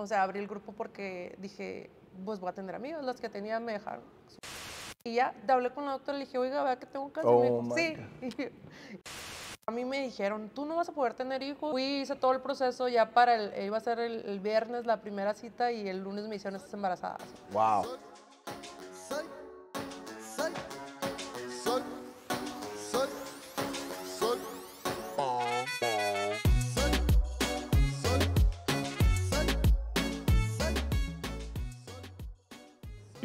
O sea, abrí el grupo porque dije, pues voy a tener amigos, Los que tenía me dejaron. Y ya hablé con la doctora y le dije, oiga, vea que tengo que Oh, sí. a mí me dijeron, tú no vas a poder tener hijos. Fui, hice todo el proceso ya para el, iba a ser el, viernes la primera cita y el lunes me hicieron, estas embarazadas. Wow.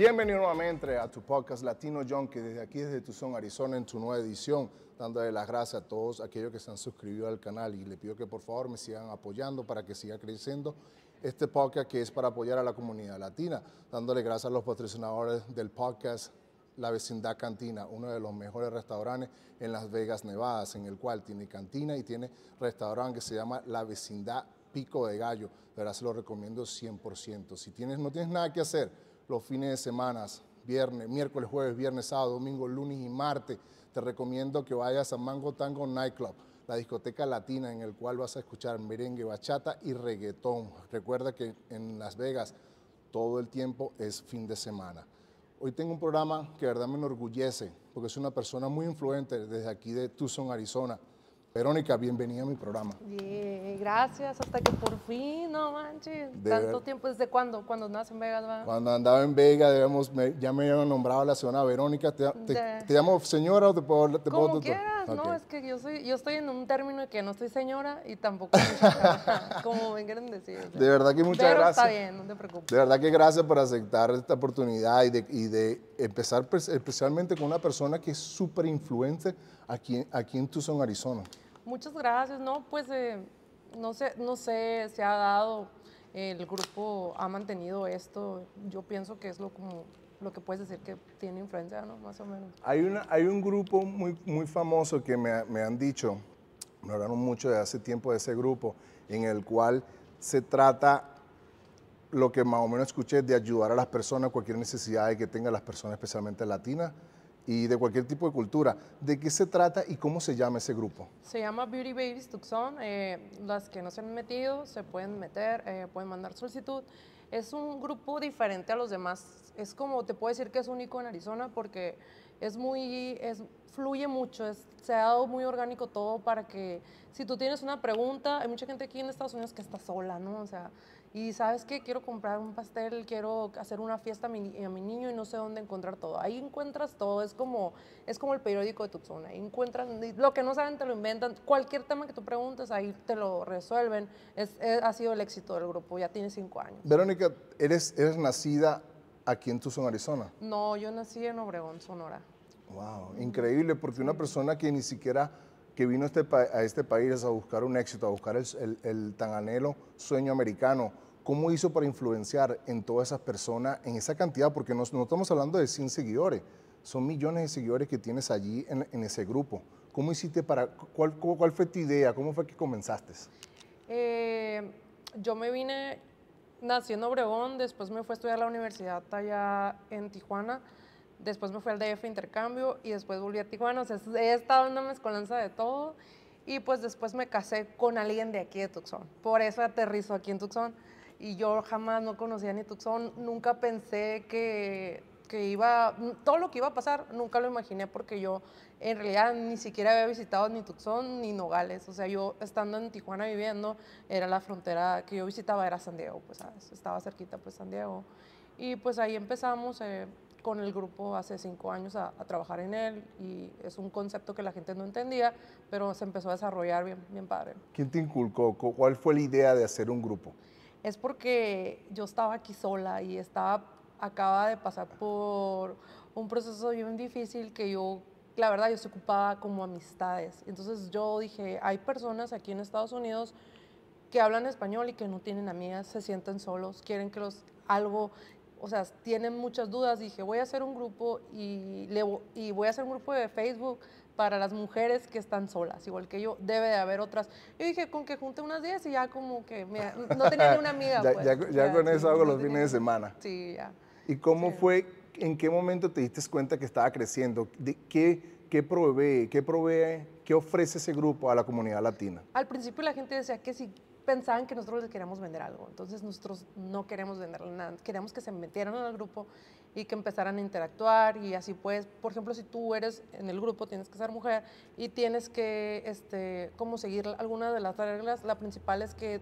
Bienvenido nuevamente a tu podcast Latino John que desde aquí, desde Tucson, Arizona, en tu nueva edición, dándole las gracias a todos aquellos que se han suscrito al canal y le pido que por favor me sigan apoyando para que siga creciendo este podcast que es para apoyar a la comunidad latina, dándole gracias a los patrocinadores del podcast la vecindad cantina, uno de los mejores restaurantes en Las Vegas, Nevadas, en el cual tiene cantina y tiene restaurante que se llama La Vecindad Pico de Gallo. De verdad se lo recomiendo 100%. Si tienes, no tienes nada que hacer, los fines de semana, viernes, miércoles, jueves, viernes, sábado, domingo, lunes y martes, te recomiendo que vayas a Mango Tango Nightclub, la discoteca latina en el cual vas a escuchar merengue, bachata y reggaetón. Recuerda que en Las Vegas todo el tiempo es fin de semana. Hoy tengo un programa que verdad me enorgullece, porque es una persona muy influente desde aquí de Tucson, Arizona Verónica, bienvenida a mi programa. gracias, hasta que por fin, no manches. Tanto tiempo, ¿desde cuándo? Cuando nace en Vegas, Cuando andaba en Vegas, ya me habían nombrado la señora Verónica. ¿Te, llamo señora o te puedo Como quieras, no, es que yo, soy, estoy en un término que no soy señora y tampoco soy como me quieren decir. De verdad que muchas Pero gracias. está bien, no te preocupes. De verdad que gracias por aceptar esta oportunidad y de, empezar pues, especialmente con una persona que es súper influente aquí, aquí en Tucson, Arizona. Muchas gracias. No, pues eh, no sé, no sé, se ha dado, el grupo ha mantenido esto. Yo pienso que es lo lo que puedes decir que tiene influencia, ¿no? Más o menos. Hay, una, hay un grupo muy, muy famoso que me, me han dicho, me hablaron mucho de hace tiempo de ese grupo, en el cual se trata lo que más o menos escuché de ayudar a las personas, cualquier necesidad que tengan las personas, especialmente latinas, y de cualquier tipo de cultura. ¿De qué se trata y cómo se llama ese grupo? Se llama Beauty Babies Tucson. Eh, las que no se han metido se pueden meter, eh, pueden mandar solicitud. Es un grupo diferente a los demás. Es como, te puedo decir que es único en Arizona porque es muy, es, fluye mucho, se ha dado muy orgánico todo para que si tú tienes una pregunta, hay mucha gente aquí en Estados Unidos que está sola, ¿no? O sea, y sabes qué, quiero comprar un pastel, quiero hacer una fiesta a mi, niño y no sé dónde encontrar todo. Ahí encuentras todo, es como, es como el periódico de tu zona, lo que no saben te lo inventan, cualquier tema que tú preguntes, ahí te lo resuelven. ha sido el éxito del grupo, ya tiene cinco años. Verónica, ¿eres, eres nacida aquí en Tucson, Arizona? No, yo nací en Obregón, Sonora. Wow, increíble, porque una persona que ni siquiera que vino a este, a este país a buscar un éxito, a buscar el, tan anhelo sueño americano, ¿Cómo hizo para influenciar en todas esas personas, en esa cantidad? Porque no, estamos hablando de 100 seguidores, son millones de seguidores que tienes allí en, ese grupo. ¿Cómo hiciste para, cuál, fue tu idea? ¿Cómo fue que comenzaste? Eh, yo me vine, nací en Obregón, después me fui a estudiar a la universidad allá en Tijuana, después me fui al DF intercambio y después volví a Tijuana. O sea, he estado en una mezcolanza de todo y pues después me casé con alguien de aquí de Tucson. Por eso aterrizo aquí en Tucson y yo jamás no conocía ni Tucson, nunca pensé que, que, iba, todo lo que iba a pasar, nunca lo imaginé porque yo en realidad ni siquiera había visitado ni Tucson ni Nogales, o sea, yo estando en Tijuana viviendo, era la frontera que yo visitaba, era San Diego, pues ¿sabes? estaba cerquita pues San Diego. Y pues ahí empezamos eh, con el grupo hace cinco años a, a, trabajar en él y es un concepto que la gente no entendía, pero se empezó a desarrollar bien, bien padre. ¿Quién te inculcó? ¿Cuál fue la idea de hacer un grupo? es porque yo estaba aquí sola y estaba, acaba de pasar por un proceso bien difícil que yo, la verdad, yo se ocupaba como amistades. Entonces yo dije, hay personas aquí en Estados Unidos que hablan español y que no tienen amigas, se sienten solos, quieren que los algo, o sea, tienen muchas dudas. Dije, voy a hacer un grupo y, y voy a hacer un grupo de Facebook para las mujeres que están solas, igual que yo, debe de haber otras. Yo dije, con que junte unas 10 y ya como que, no tenía ni una amiga. Pues". ya, con eso hago los fines de semana. Sí, ya. ¿Y cómo fue, en qué momento te diste cuenta que estaba creciendo? ¿De qué, ¿Qué provee, qué provee, qué ofrece ese grupo a la comunidad latina? Al principio la gente decía que si pensaban que nosotros les queríamos vender algo. Entonces nosotros no queremos venderle nada, queremos que se metieran en el grupo y que empezaran a interactuar y así pues, por ejemplo, si tú eres en el grupo, tienes que ser mujer y tienes que, este, seguir alguna de las reglas, la principal es que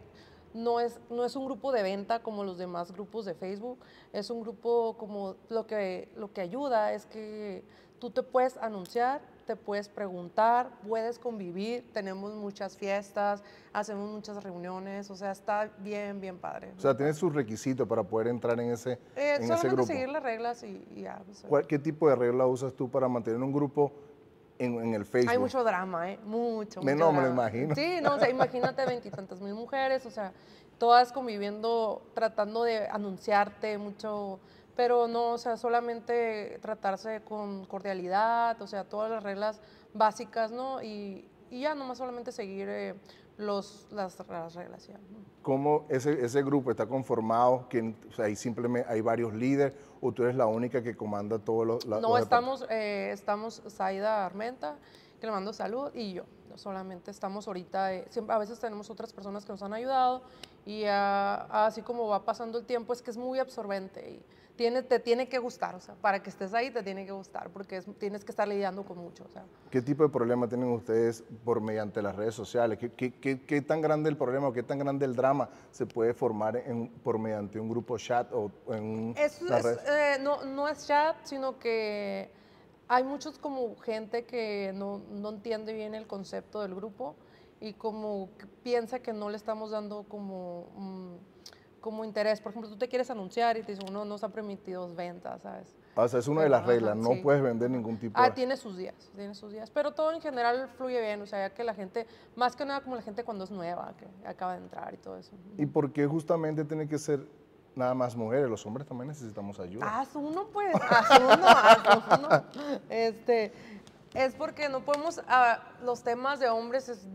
no es, no es un grupo de venta como los demás grupos de Facebook, es un grupo como lo que, lo que ayuda es que tú te puedes anunciar te puedes preguntar, puedes convivir, tenemos muchas fiestas, hacemos muchas reuniones, o sea, está bien, bien padre. O sea, tienes sus requisitos para poder entrar en ese, grupo. Eh, en ese grupo. seguir las reglas y, ya. Pues, eh. ¿Qué tipo de reglas usas tú para mantener un grupo en, el Facebook. Hay mucho drama, ¿eh? Mucho. Me, mucho no, me lo imagino. Sí, no, o sea, imagínate veintitantas mil mujeres, o sea, todas conviviendo, tratando de anunciarte, mucho pero no, o sea, solamente tratarse con cordialidad, o sea, todas las reglas básicas, ¿no? Y, y ya nomás solamente seguir eh, los, las, reglas. Ya, ¿Cómo ese, ese, grupo está conformado? quién o sea, hay, simplemente, ¿Hay varios líderes o tú eres la única que comanda todos los... La, no, estamos, eh, estamos Zaida Armenta, que le mando salud, y yo. Solamente estamos ahorita, eh, siempre, a veces tenemos otras personas que nos han ayudado y ah, así como va pasando el tiempo es que es muy absorbente te tiene que gustar, o sea, para que estés ahí te tiene que gustar, porque tienes que estar lidiando con mucho. ¿Qué tipo de problema tienen ustedes por mediante las redes sociales? ¿Qué, tan grande el problema o qué tan grande el drama se puede formar en, por mediante un grupo chat o en un... Es, eh, no, es chat, sino que hay muchos como gente que no, entiende bien el concepto del grupo y como piensa que no le estamos dando como... Mm, como interés. Por ejemplo, tú te quieres anunciar y te dicen, no, nos ha permitido ventas, ¿sabes? O sea, es una de las reglas, no puedes vender ningún tipo ah, de... Ah, tiene sus días, tiene sus días. Pero todo en general fluye bien, o sea, ya que la gente, más que nada como la gente cuando es nueva, que acaba de entrar y todo eso. ¿Y por qué justamente tiene que ser nada más mujeres? Los hombres también necesitamos ayuda. Haz uno, pues, uno, haz uno. Este, es porque no podemos, uh, los temas de hombres es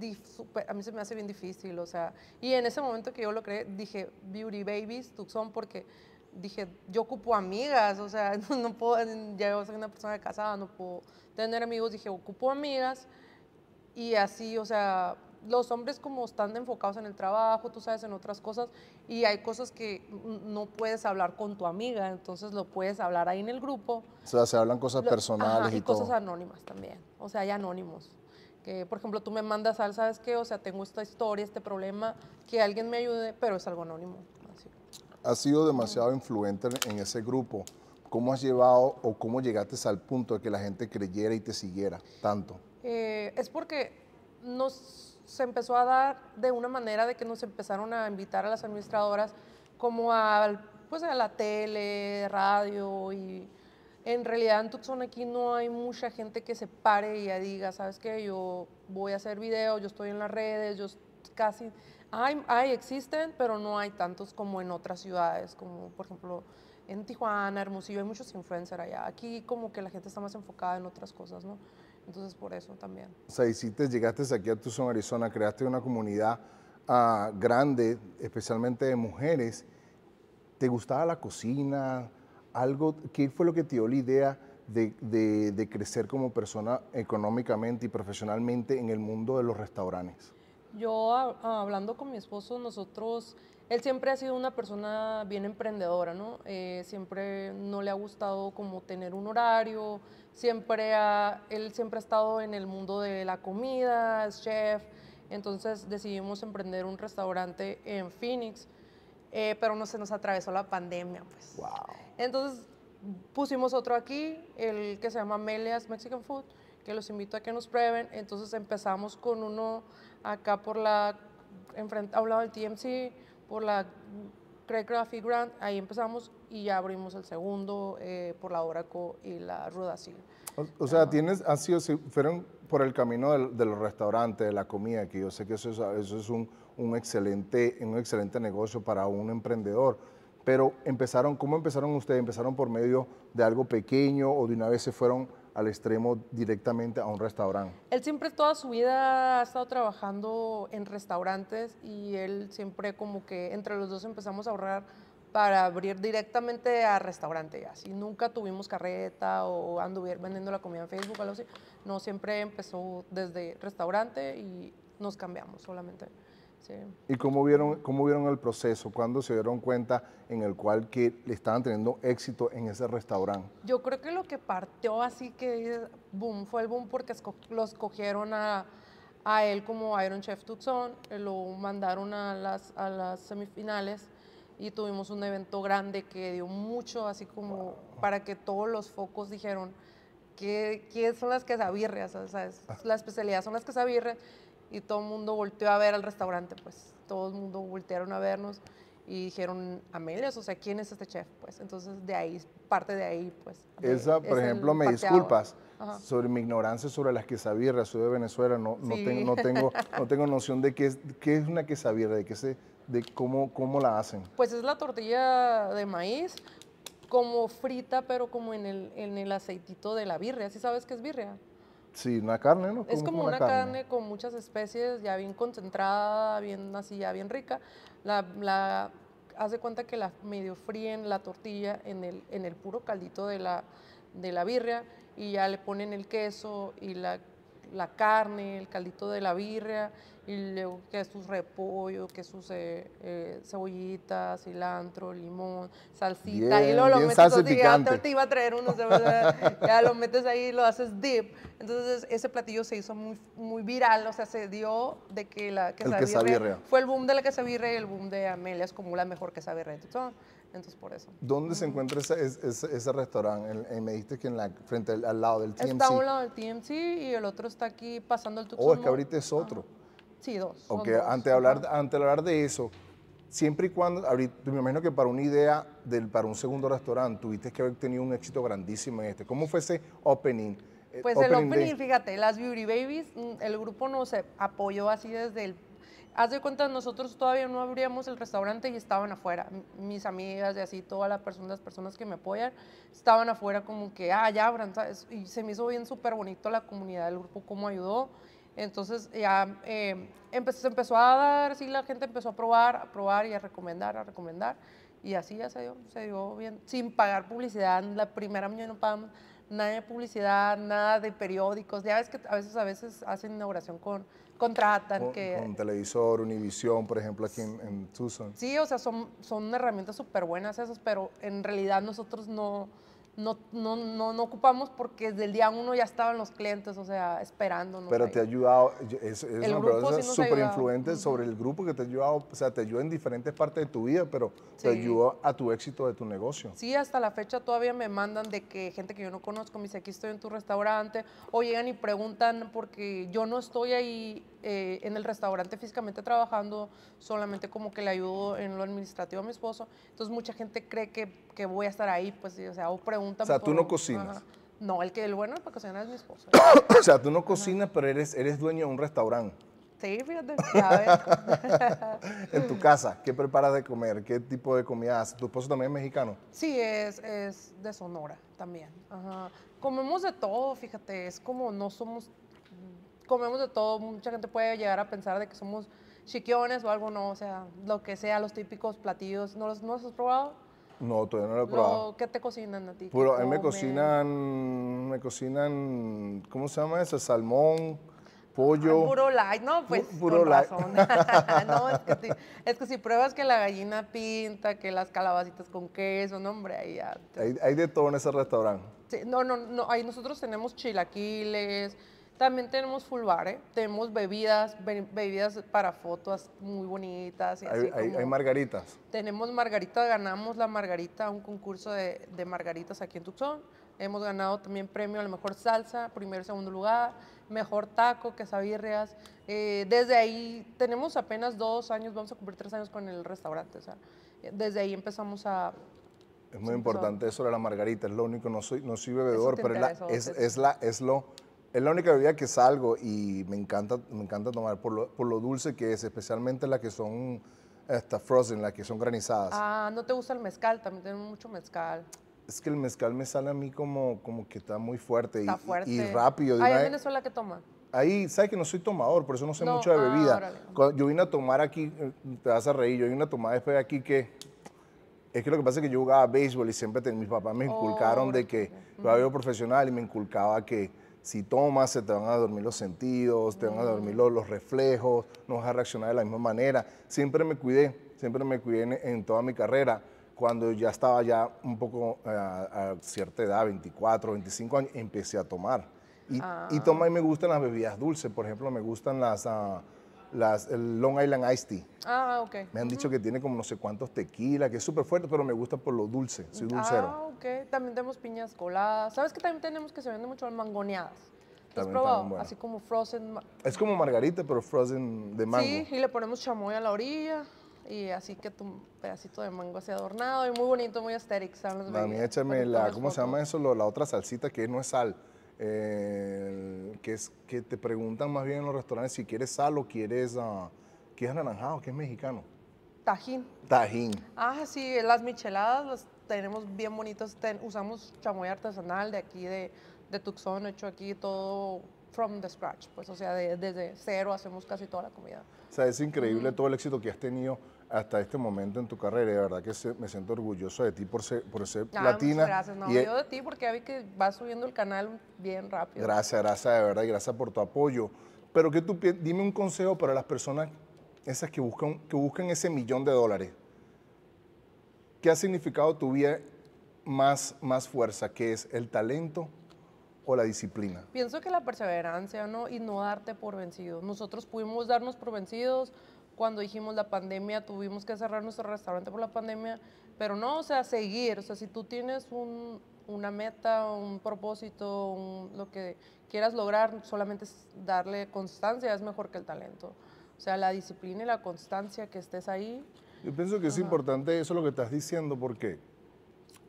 a mí se me hace bien difícil, o sea, y en ese momento que yo lo creé, dije Beauty Babies, son porque dije, yo ocupo amigas, o sea, no, no puedo, ya soy una persona casada, no puedo tener amigos, dije, ocupo amigas y así, o sea, los hombres como están enfocados en el trabajo, tú sabes, en otras cosas, y hay cosas que no puedes hablar con tu amiga, entonces lo puedes hablar ahí en el grupo. O sea, se hablan cosas personales y, cosas anónimas también, o sea, hay anónimos. Que, por ejemplo, tú me mandas al, ¿sabes qué? O sea, tengo esta historia, este problema, que alguien me ayude, pero es algo anónimo. Así. Has sido demasiado influente en ese grupo. ¿Cómo has llevado o cómo llegaste al punto de que la gente creyera y te siguiera tanto? Eh, es porque nos se empezó a dar de una manera de que nos empezaron a invitar a las administradoras como a, pues a la tele, radio y en realidad en Tucson aquí no hay mucha gente que se pare y diga, sabes qué, yo voy a hacer video, yo estoy en las redes, yo casi, hay, existen, pero no hay tantos como en otras ciudades, como por ejemplo en Tijuana, Hermosillo, hay muchos influencers allá. Aquí como que la gente está más enfocada en otras cosas, ¿no? Entonces por eso también. O sea, llegaste aquí a Tucson, Arizona, creaste una comunidad ah, grande, especialmente de mujeres. ¿Te gustaba la cocina? Algo, ¿Qué fue lo que te dio la idea de crecer como persona económicamente y profesionalmente en el mundo de los restaurantes? Yo ah, hablando con mi esposo, nosotros, él siempre ha sido una persona bien emprendedora, ¿no? Eh, siempre no le ha gustado como tener un horario, siempre ha, él siempre ha estado en el mundo de la comida, es chef, entonces decidimos emprender un restaurante en Phoenix, eh, pero no se nos atravesó la pandemia, pues. Wow. Entonces pusimos otro aquí, el que se llama Melia's Mexican Food, que los invito a que nos prueben. Entonces empezamos con uno acá por la, enfrente, a un lado del TMC, por la Craig Graphic Grant, ahí empezamos y ya abrimos el segundo eh, por la Oracle y la Rudacil. O, o, sea, ha sido, fueron por el camino del, de los restaurantes, de la comida, que yo sé que eso es, eso es un, un, excelente, un excelente negocio para un emprendedor. Pero empezaron, ¿cómo empezaron ustedes? ¿Empezaron por medio de algo pequeño o de una vez se fueron al extremo directamente a un restaurante. Él siempre toda su vida ha estado trabajando en restaurantes y él siempre como que entre los dos empezamos a ahorrar para abrir directamente a restaurante ya. nunca tuvimos carreta o anduvieron vendiendo la comida en Facebook así, no, siempre empezó desde restaurante y nos cambiamos solamente. ¿Y cómo vieron, cómo vieron el proceso? ¿Cuándo se dieron cuenta en el cual que le estaban teniendo éxito en ese restaurante? Yo creo que lo que partió así que boom, fue el boom porque los cogieron a, a él como Iron Chef Tucson, eh, lo mandaron a las, a las semifinales y tuvimos un evento grande que dio mucho, así como para que todos los focos dijeron, ¿qué, son las que O sea, la especialidad son las quesabirrias y todo el mundo volteó a ver al restaurante, pues todo el mundo voltearon a vernos y dijeron, Amelios, o sea, ¿quién es este chef? Pues entonces de ahí, parte de ahí, pues. Esa, por ejemplo, me disculpas sobre mi ignorancia sobre las quesabirras, soy de Venezuela, no, no, tengo, no, tengo, no tengo noción de qué es, qué es una quesabirra, de, qué se, de cómo, cómo la hacen. Pues es la tortilla de maíz, como frita, pero como en el, en el aceitito de la birria, ¿sí sabes que es birria? Sí, una carne, ¿no? es como, una, carne? con muchas especies, ya bien concentrada, bien así, ya bien rica. La, hace cuenta que la medio fríen la tortilla en el, en el puro caldito de la, de la birria y ya le ponen el queso y la, la carne, el caldito de la birria y luego que sus repollos, que sus eh, eh, cebollitas, cilantro, limón, salsita, bien, y lo metes así, te iba a traer uno. ya lo metes ahí y lo haces dip. Entonces ese platillo se hizo muy, muy viral, o sea, se dio de que la quesabirre, fue el boom de la quesabirre y el boom de Amelia es como la mejor que de Tucson. Entonces, por eso. ¿Dónde se encuentra ese, ese, restaurante? Eh, me dijiste que en la, frente al, lado del TMC. Está a un lado del TMC y el otro está aquí pasando el Tucson. Oh, es que ahorita es otro. Sí, dos. Ok, Antes, hablar, antes de hablar de eso, siempre y cuando, me imagino que para una idea, del, para un segundo restaurante, tuviste que haber tenido un éxito grandísimo en este. ¿Cómo fue ese opening? Eh, pues el opening, fíjate, las Beauty Babies, mm, el grupo nos apoyó así desde el... Haz de cuenta, nosotros todavía no abríamos el restaurante y estaban afuera. Mis amigas y así, todas las personas que me apoyan, estaban afuera como que, ah, ya abran, ¿sabes? Y se me hizo bien súper bonito la comunidad del grupo, cómo ayudó. Entonces ya em, empezó, se empezó a dar, sí, la gente empezó a probar, a probar y a recomendar, a recomendar. Y así ya se dio, se dio bien, sin pagar publicidad. La primera mañana no pagamos nada de publicidad, nada de periódicos. Ya ves que a veces, a veces hacen inauguración con, contratan. Con, que, con televisor, Univisión, por ejemplo, aquí en, Tucson. Sí, o sea, son, son herramientas súper buenas esas, pero en realidad nosotros no no, no, no, ocupamos porque desde el día uno ya estaban los clientes, o sea, esperándonos. Pero te ha ayudado, es, una persona súper influente sobre el grupo que te ha ayudado, o sea, te ayudó en diferentes partes de tu vida, pero te ayudó a tu éxito de tu negocio. Sí, hasta la fecha todavía me mandan de que gente que yo no conozco me dice, aquí estoy en tu restaurante, o llegan y preguntan porque yo no estoy ahí eh, en el restaurante físicamente trabajando, solamente como que le ayudo en lo administrativo a mi esposo. Entonces mucha gente cree que, voy a estar ahí, pues, o sea, o preguntan. O sea, tú no cocinas. No, el que el bueno para cocinar es mi esposo. o sea, tú no cocinas, pero eres, eres dueño de un restaurante. Sí, fíjate. en tu casa, ¿qué preparas de comer? ¿Qué tipo de comida haces? ¿Tu esposo también es mexicano? Sí, es, es de Sonora también. Ajá. Comemos de todo, fíjate. Es como no somos comemos de todo. Mucha gente puede llegar a pensar de que somos chiquiones o algo, no, o sea, lo que sea, los típicos platillos. ¿No los, has probado? No, todavía no lo he probado. ¿Qué te cocinan a ti? me cocinan, me cocinan, ¿cómo se llama eso? Salmón, pollo. puro light, no, pues puro con no, es que, si, pruebas que la gallina pinta, que las calabacitas con queso, no, hombre, ahí ya. Hay, hay de todo en ese restaurante. Sí, no, no, no, ahí nosotros tenemos chilaquiles, también tenemos full ¿eh? tenemos bebidas, bebidas para fotos muy bonitas. Y hay, margaritas. Tenemos margaritas, ganamos la margarita, un concurso de, margaritas aquí en Tucson. Hemos ganado también premio a la mejor salsa, primer y segundo lugar, mejor taco, quesabirrias. Eh, desde ahí tenemos apenas dos años, vamos a cumplir tres años con el restaurante. sea, desde ahí empezamos a, es muy importante eso de la margarita, es lo único, no soy, no soy bebedor, pero es, es, la, es lo es la única bebida que salgo y me encanta, me encanta tomar por lo, dulce que es, especialmente las que son estas frozen, las que son granizadas. Ah, ¿no te gusta el mezcal? También tengo mucho mezcal. Es que el mezcal me sale a mí como, como que está muy fuerte, y, y rápido. ¿Ahí en Venezuela que toma. Ahí, sabes que no soy tomador, por eso no sé mucho de bebida. Ah, yo vine a tomar aquí, eh, te vas a reír, yo vine a tomar después de aquí que es que lo que pasa es que yo jugaba béisbol y siempre mis papás me inculcaron de que yo había profesional y me inculcaba que si tomas se te van a dormir los sentidos, te van a dormir los, reflejos, no vas a reaccionar de la misma manera. Siempre me cuidé, siempre me cuidé en, toda mi carrera. Cuando ya estaba ya un poco eh, a cierta edad, 24, 25 años, empecé a tomar. Y, ah. toma y me gustan las bebidas dulces, por ejemplo, me gustan las... Ah, el Long Island Iced Tea. Ah, ok. Me han dicho que tiene como no sé cuántos tequila, que es súper fuerte, pero me gusta por lo dulce, soy dulcero. Ah, ok. También tenemos piñas coladas. ¿Sabes que también tenemos que se venden mucho mangoneadas? has probado? Así como frozen. Es como margarita, pero frozen de mango. Sí, y le ponemos chamoy a la orilla y así que tu pedacito de mango así adornado y muy bonito, muy estéril. A mí échame la, ¿cómo se llama eso? la otra salsita que no es sal que, es, que te preguntan más bien en los restaurantes si quieres sal o quieres, uh, ah, es anaranjado, que es mexicano. Tajín. Tajín. Ah, sí, las micheladas las tenemos bien bonitas. usamos chamoy artesanal de aquí, de, de Tucson, hecho aquí todo from the scratch. Pues, o sea, desde cero hacemos casi toda la comida. O sea, es increíble todo el éxito que has tenido hasta este momento en tu carrera. De verdad que me siento orgulloso de ti por ser, por ser latina. Gracias, no, de ti porque vi que vas subiendo el canal bien rápido. Gracias, gracias de verdad y gracias por tu apoyo. Pero que tú, dime un consejo para las personas esas que buscan, que buscan ese millón de dólares. ¿Qué ha significado tu vida más, más fuerza? que es el talento o la disciplina? Pienso que la perseverancia, ¿no? Y no darte por vencido. Nosotros pudimos darnos por vencidos, cuando dijimos la pandemia, tuvimos que cerrar nuestro restaurante por la pandemia, pero no, o sea, seguir, o sea, si tú tienes un, una meta, un propósito, lo que quieras lograr, solamente darle constancia es mejor que el talento. O sea, la disciplina y la constancia que estés ahí. Yo pienso que es importante eso lo que estás diciendo porque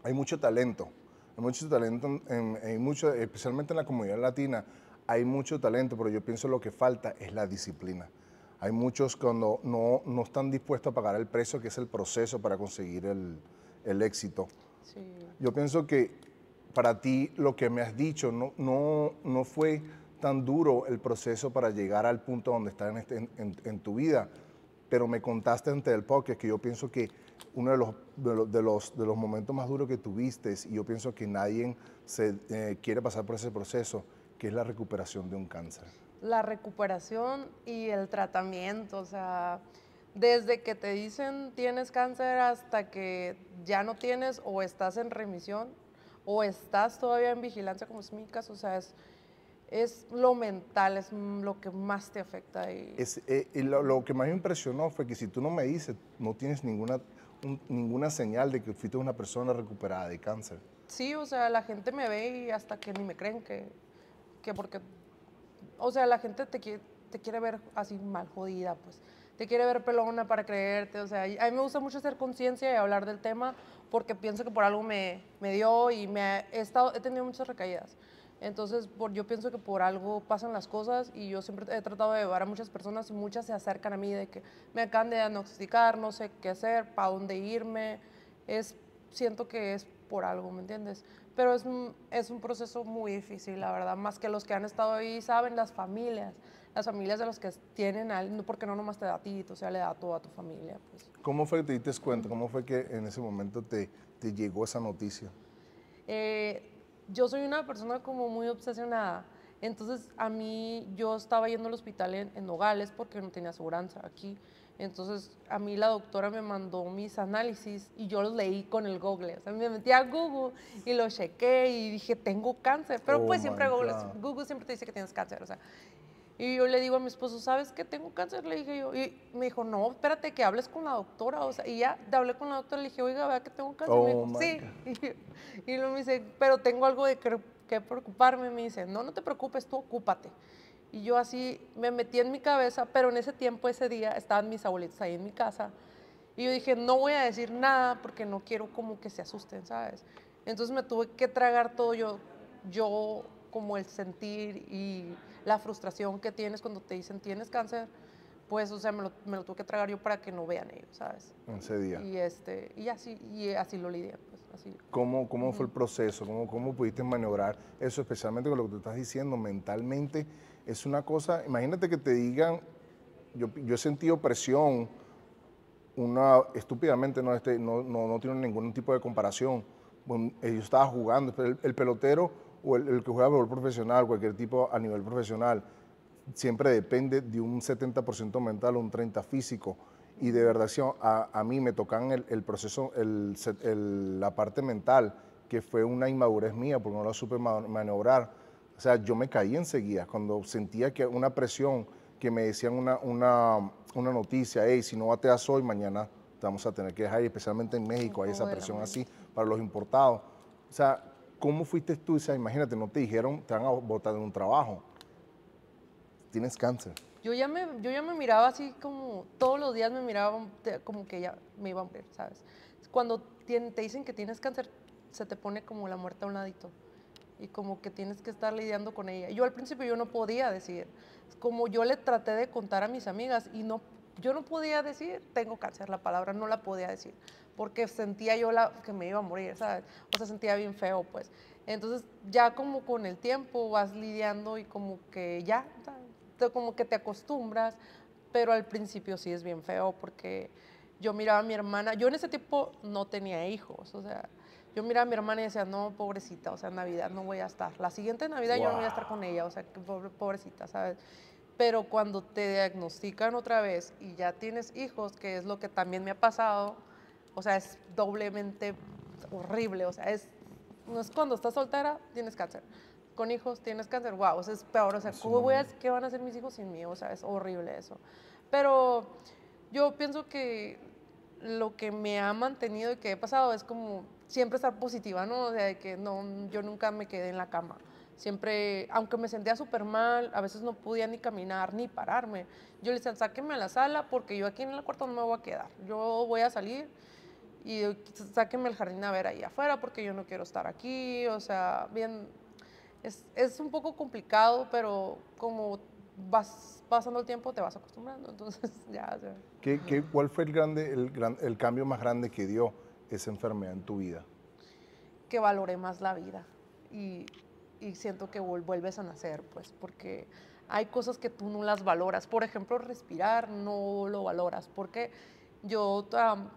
hay mucho talento, hay mucho talento, hay mucho, especialmente en la comunidad latina, hay mucho talento, pero yo pienso lo que falta es la disciplina. Hay muchos cuando no, no están dispuestos a pagar el precio, que es el proceso para conseguir el, el éxito. Sí. Yo pienso que para ti lo que me has dicho no, no, no fue tan duro el proceso para llegar al punto donde estás en, este, en, tu vida, pero me contaste ante el podcast que yo pienso que uno de los, de los, de los, momentos más duros que tuviste, y yo pienso que nadie se, eh, quiere pasar por ese proceso, que es la recuperación de un cáncer la recuperación y el tratamiento, o sea, desde que te dicen tienes cáncer hasta que ya no tienes o estás en remisión o estás todavía en vigilancia como es mi caso, o sea, es, es lo mental, es lo que más te afecta. Y... Es, eh, lo, lo, que más me impresionó fue que si tú no me dices, no tienes ninguna, ninguna señal de que fuiste una persona recuperada de cáncer. Sí, o sea, la gente me ve y hasta que ni me creen que, que porque o sea, la gente te quiere, te quiere ver así mal jodida, pues. Te quiere ver pelona para creerte, o sea, a mí me gusta mucho hacer conciencia y hablar del tema porque pienso que por algo me, me dio y me he, estado, he tenido muchas recaídas. Entonces, por, yo pienso que por algo pasan las cosas y yo siempre he tratado de llevar a muchas personas y muchas se acercan a mí de que me acaban de diagnosticar, no sé qué hacer, para dónde irme. Es, siento que es por algo, ¿me entiendes? pero es, es un proceso muy difícil, la verdad, más que los que han estado ahí saben, las familias, las familias de los que tienen a porque no nomás te da a ti, o sea, le da a tu familia. Pues. ¿Cómo fue que te diste cuenta? ¿Cómo fue que en ese momento te, llegó esa noticia? Eh, yo soy una persona como muy obsesionada. Entonces, a mí, yo estaba yendo al hospital en, en Nogales porque no tenía aseguranza aquí. Entonces a mí la doctora me mandó mis análisis y yo los leí con el Google. O sea, me metí a Google y lo chequé y dije, tengo cáncer. Pero oh pues siempre Google, Google, siempre te dice que tienes cáncer. O sea, y yo le digo a mi esposo, ¿sabes que tengo cáncer? Le dije yo. Y me dijo, no, espérate que hables con la doctora. O sea, y ya hablé con la doctora, le dije, oiga, vea que tengo cáncer. Y me dijo, oh sí. Y, lo luego me dice, pero tengo algo de que, preocuparme. Me dice, no, no te preocupes, tú ocúpate. Y yo así me metí en mi cabeza, pero en ese tiempo, ese día, estaban mis abuelitos ahí en mi casa. Y yo dije, no voy a decir nada porque no quiero como que se asusten, ¿sabes? Entonces me tuve que tragar todo yo, yo como el sentir y la frustración que tienes cuando te dicen tienes cáncer, pues, o sea, me lo, tuve que tragar yo para que no vean ellos, ¿sabes? Ese día. Y, este, y, así, y así lo lidié. Pues, así. ¿Cómo, ¿Cómo fue el proceso? ¿Cómo, ¿Cómo pudiste maniobrar eso, especialmente con lo que tú estás diciendo mentalmente? es una cosa, imagínate que te digan, yo, he sentido presión, una, estúpidamente no, este, no, tiene ningún tipo de comparación. Bueno, yo estaba jugando, el, pelotero o el, que juega profesional, cualquier tipo a nivel profesional, siempre depende de un 70% mental o un 30% físico. Y de verdad, a, mí me tocan el, el proceso, la parte mental, que fue una inmadurez mía, porque no la supe maniobrar. O sea, yo me caí enseguida cuando sentía que una presión, que me decían una, una, noticia, hey, si no bateas hoy, mañana te vamos a tener que dejar, ir, especialmente en México hay esa presión así para los importados. O sea, ¿cómo fuiste tú? O sea, imagínate, no te dijeron, te van a botar de un trabajo. Tienes cáncer. Yo ya, me, yo ya me miraba así como, todos los días me miraba como que ya me iba a morir, ¿sabes? Cuando te dicen que tienes cáncer, se te pone como la muerte a un ladito y como que tienes que estar lidiando con ella. Yo al principio yo no podía decir, como yo le traté de contar a mis amigas y no, yo no podía decir, tengo cáncer, la palabra no la podía decir, porque sentía yo la, que me iba a morir, ¿sabes? O sea, sentía bien feo, pues. Entonces ya como con el tiempo vas lidiando y como que ya, como que te acostumbras, pero al principio sí es bien feo porque yo miraba a mi hermana, yo en ese tiempo no tenía hijos, o sea, yo miraba a mi hermana y decía, no, pobrecita, o sea, Navidad no voy a estar. La siguiente Navidad yo no voy a estar con ella, o sea, pobrecita, ¿sabes? Pero cuando te diagnostican otra vez y ya tienes hijos, que es lo que también me ha pasado, o sea, es doblemente horrible, o sea, es, no es cuando estás soltera, tienes cáncer. Con hijos tienes cáncer, wow, o sea, es peor, o sea, ¿cómo voy a, ¿qué van a hacer mis hijos sin mí? O sea, es horrible eso. Pero yo pienso que lo que me ha mantenido y que he pasado es como siempre estar positiva, ¿no? O sea, de que no, yo nunca me quedé en la cama. Siempre, aunque me sentía súper mal, a veces no podía ni caminar ni pararme. Yo le decía, sáquenme a la sala porque yo aquí en el cuarto no me voy a quedar. Yo voy a salir y sáquenme al jardín a ver ahí afuera porque yo no quiero estar aquí. O sea, bien, es, es un poco complicado, pero como vas pasando el tiempo, te vas acostumbrando. Entonces, ya. ya. ¿Qué, qué, cuál fue el, grande, el, el cambio más grande que dio esa enfermedad en tu vida? Que valoré más la vida y, y siento que vuelves a nacer, pues, porque hay cosas que tú no las valoras. Por ejemplo, respirar no lo valoras, porque yo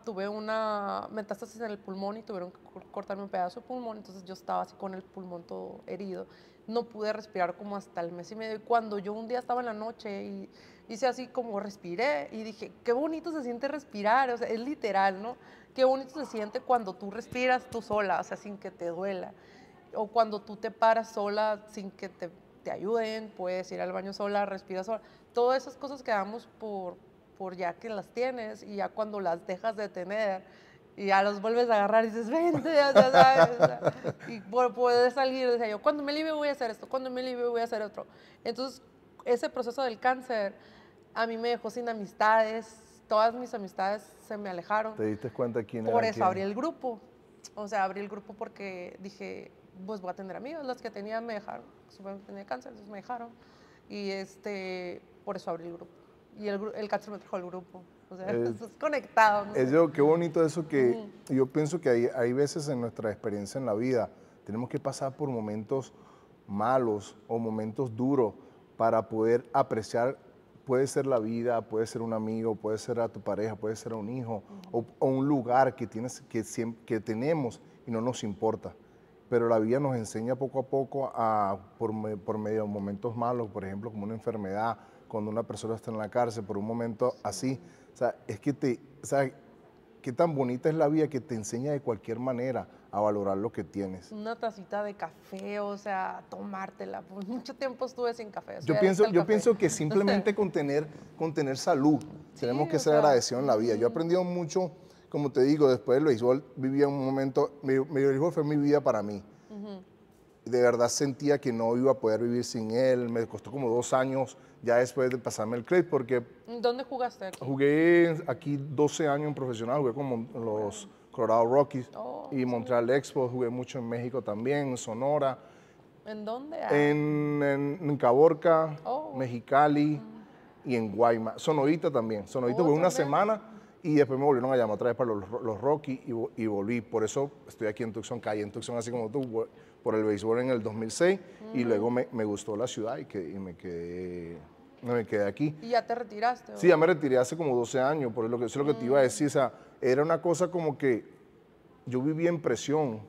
tuve una metástasis en el pulmón y tuvieron que cortarme un pedazo de pulmón, entonces yo estaba así con el pulmón todo herido no pude respirar como hasta el mes y medio. Y cuando yo un día estaba en la noche y hice así como respiré y dije, qué bonito se siente respirar, o sea, es literal, ¿no? Qué bonito se siente cuando tú respiras tú sola, o sea, sin que te duela. O cuando tú te paras sola sin que te, ayuden, puedes ir al baño sola, respiras sola. Todas esas cosas que damos por, por ya que las tienes y ya cuando las dejas de tener, y ya los vuelves a agarrar y dices, vente, ya, sabes. y por poder salir, decía yo, cuando me libre voy a hacer esto, cuando me libre voy a hacer otro. Entonces, ese proceso del cáncer a mí me dejó sin amistades, todas mis amistades se me alejaron. ¿Te diste cuenta quién Por era Por eso abrí el grupo. O sea, abrí el grupo porque dije, pues voy a tener amigos. Los que tenía me dejaron. Supongo que tenía cáncer, entonces me dejaron. Y este, por eso abrí el grupo. Y el, cáncer me dejó el grupo. O sea, estás conectado. Es yo, qué bonito eso que yo pienso que hay, hay veces en nuestra experiencia en la vida, tenemos que pasar por momentos malos o momentos duros para poder apreciar, puede ser la vida, puede ser un amigo, puede ser a tu pareja, puede ser a un hijo o, un lugar que, tienes, que, que tenemos y no nos importa pero la vida nos enseña poco a poco a, por, por, medio de momentos malos, por ejemplo, como una enfermedad, cuando una persona está en la cárcel, por un momento así, o sea, es que te, o sea, qué tan bonita es la vida que te enseña de cualquier manera a valorar lo que tienes. Una tacita de café, o sea, tomártela. Por pues, mucho tiempo estuve sin café. yo pienso, yo pienso que simplemente con tener, con tener salud tenemos que ser agradecidos en la vida. Yo he aprendido mucho, como te digo, después del béisbol vivía un momento, mi, mi fue mi vida para mí de verdad sentía que no iba a poder vivir sin él. Me costó como dos años ya después de pasarme el crédito porque... ¿Dónde jugaste aquí? Jugué aquí 12 años en profesional, jugué con los Colorado Rockies oh, y Montreal Expo, jugué mucho en México también, en Sonora. ¿En dónde? En, Caborca, oh. Mexicali mm. y en Guaymas. Sonorita también. Sonorita fue oh, una semana y después me volvieron a llamar otra vez para los, Rockies y, volví. Por eso estoy aquí en Tucson, calle en Tucson, así como tú por el béisbol en el 2006 y luego me, gustó la ciudad y, que, me quedé me quedé aquí. ¿Y ya te retiraste? Sí, ya me retiré hace como 12 años, por lo que, eso es lo que te iba a decir. era una cosa como que yo vivía en presión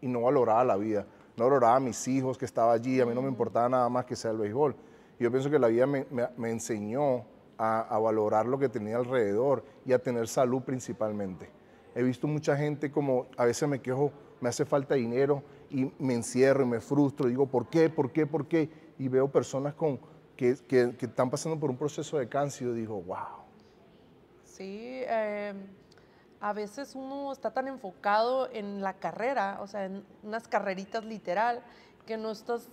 y no valoraba la vida. No valoraba a mis hijos que estaba allí, a mí no me importaba nada más que sea el béisbol. yo pienso que la vida me, me, enseñó a, a, valorar lo que tenía alrededor y a tener salud principalmente. He visto mucha gente como, a veces me quejo, me hace falta dinero y me encierro y me frustro, digo, ¿por qué? ¿Por qué? ¿Por qué? Y veo personas con, que, que, están pasando por un proceso de cáncer y digo, wow. Sí, em, a veces uno está tan enfocado en la carrera, o sea, en unas carreritas literal, que no estás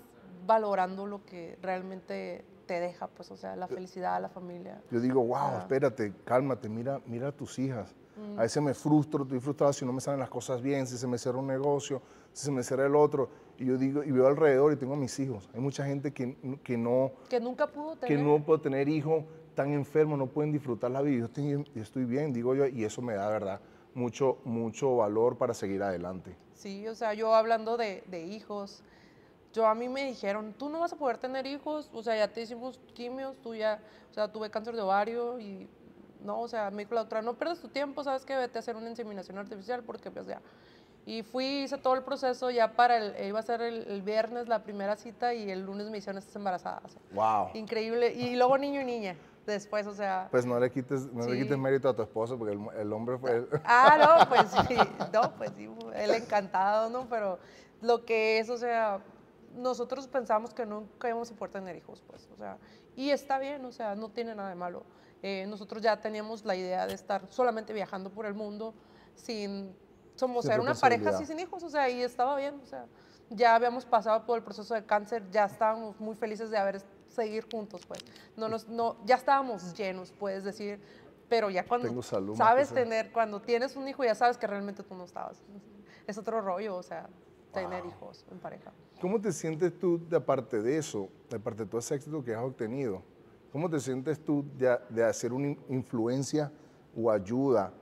valorando lo que realmente te deja, pues, o sea, la felicidad, la familia. Yo digo, wow, espérate, cálmate, mira, mira a tus hijas, Mm. A veces me frustro, estoy frustrado si no me salen las cosas bien, si se me cierra un negocio, si se me cierra el otro. Y yo digo, y veo alrededor y tengo a mis hijos. Hay mucha gente que, que no... Que nunca pudo tener. Que no puede tener hijos, tan enfermos, no pueden disfrutar la vida. Yo estoy, bien, digo yo, y eso me da, ¿verdad? Mucho, mucho valor para seguir adelante. Sí, o sea, yo hablando de, de hijos, yo a mí me dijeron, tú no vas a poder tener hijos, o sea, ya te hicimos quimios, tú ya, o sea, tuve cáncer de ovario y no, o sea, me dijo la otra, no pierdas tu tiempo, sabes que vete a hacer una inseminación artificial porque pues ya. Y fui, hice todo el proceso ya para el, iba a ser el, viernes la primera cita y el lunes me hicieron estas embarazadas. wow. Increíble. Y luego niño y niña. Después, o sea. Pues no le quites, no le quites mérito a tu esposo porque el, el hombre fue ah, ah, no, pues sí. No, pues sí, él encantado, ¿no? Pero lo que es, o sea, nosotros pensamos que nunca íbamos a poder tener hijos, pues, o sea, y está bien, o sea, no tiene nada de malo. Eh, nosotros ya teníamos la idea de estar solamente viajando por el mundo sin, somos, una pareja así sin hijos, o sea, y estaba bien, o sea, ya habíamos pasado por el proceso de cáncer, ya estábamos muy felices de haber seguir juntos, pues. No nos, no, ya estábamos llenos, puedes decir, pero ya cuando sabes tener, cuando tienes un hijo ya sabes que realmente tú no estabas. Es otro rollo, o sea, tener hijos en pareja. ¿Cómo te sientes tú, de aparte de eso, de parte de todo ese éxito que has obtenido? ¿Cómo te sientes tú de, de hacer una influencia o ayuda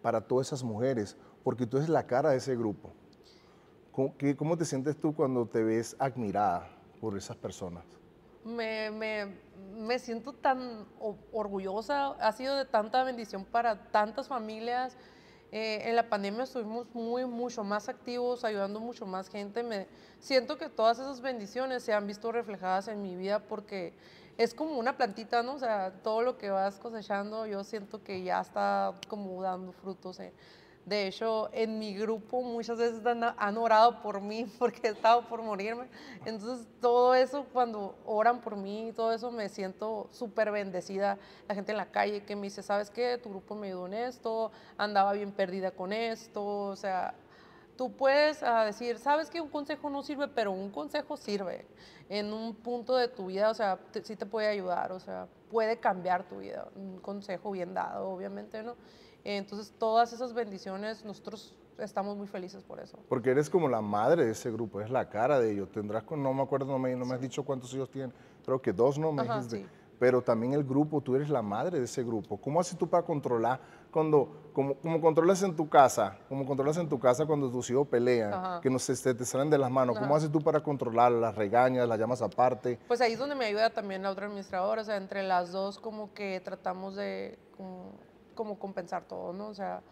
para todas esas mujeres? Porque tú eres la cara de ese grupo. ¿Cómo, cómo te sientes tú cuando te ves admirada por esas personas? Me, me, me, siento tan orgullosa, ha sido de tanta bendición para tantas familias. Eh, en la pandemia estuvimos muy, mucho más activos, ayudando mucho más gente. Me, siento que todas esas bendiciones se han visto reflejadas en mi vida porque es como una plantita, ¿no? O sea, todo lo que vas cosechando, yo siento que ya está como dando frutos. Eh. De hecho, en mi grupo muchas veces han, orado por mí porque he estado por morirme. Entonces, todo eso, cuando oran por mí, todo eso me siento súper bendecida. La gente en la calle que me dice, ¿sabes qué? Tu grupo me ayudó en esto, andaba bien perdida con esto. O sea, tú puedes ah, decir, sabes que un consejo no sirve, pero un consejo sirve en un punto de tu vida, o sea, sí te puede ayudar, o sea, puede cambiar tu vida, un consejo bien dado, obviamente, ¿no? Entonces, todas esas bendiciones, nosotros estamos muy felices por eso. Porque eres como la madre de ese grupo, es la cara de ellos. Tendrás, con, no me acuerdo, no me, no me has dicho cuántos hijos tienen, creo que dos, ¿no? Me pero también el grupo, tú eres la madre de ese grupo. ¿Cómo haces tú para controlar cuando, como, como controlas en tu casa, como controlas en tu casa cuando tus hijos pelean, que no se, te salen de las manos? ¿Cómo haces tú para controlar las regañas, las llamas aparte? Pues ahí es donde me ayuda también la otra administradora, o sea, entre las dos como que tratamos de como, compensar todo, ¿no? O sea,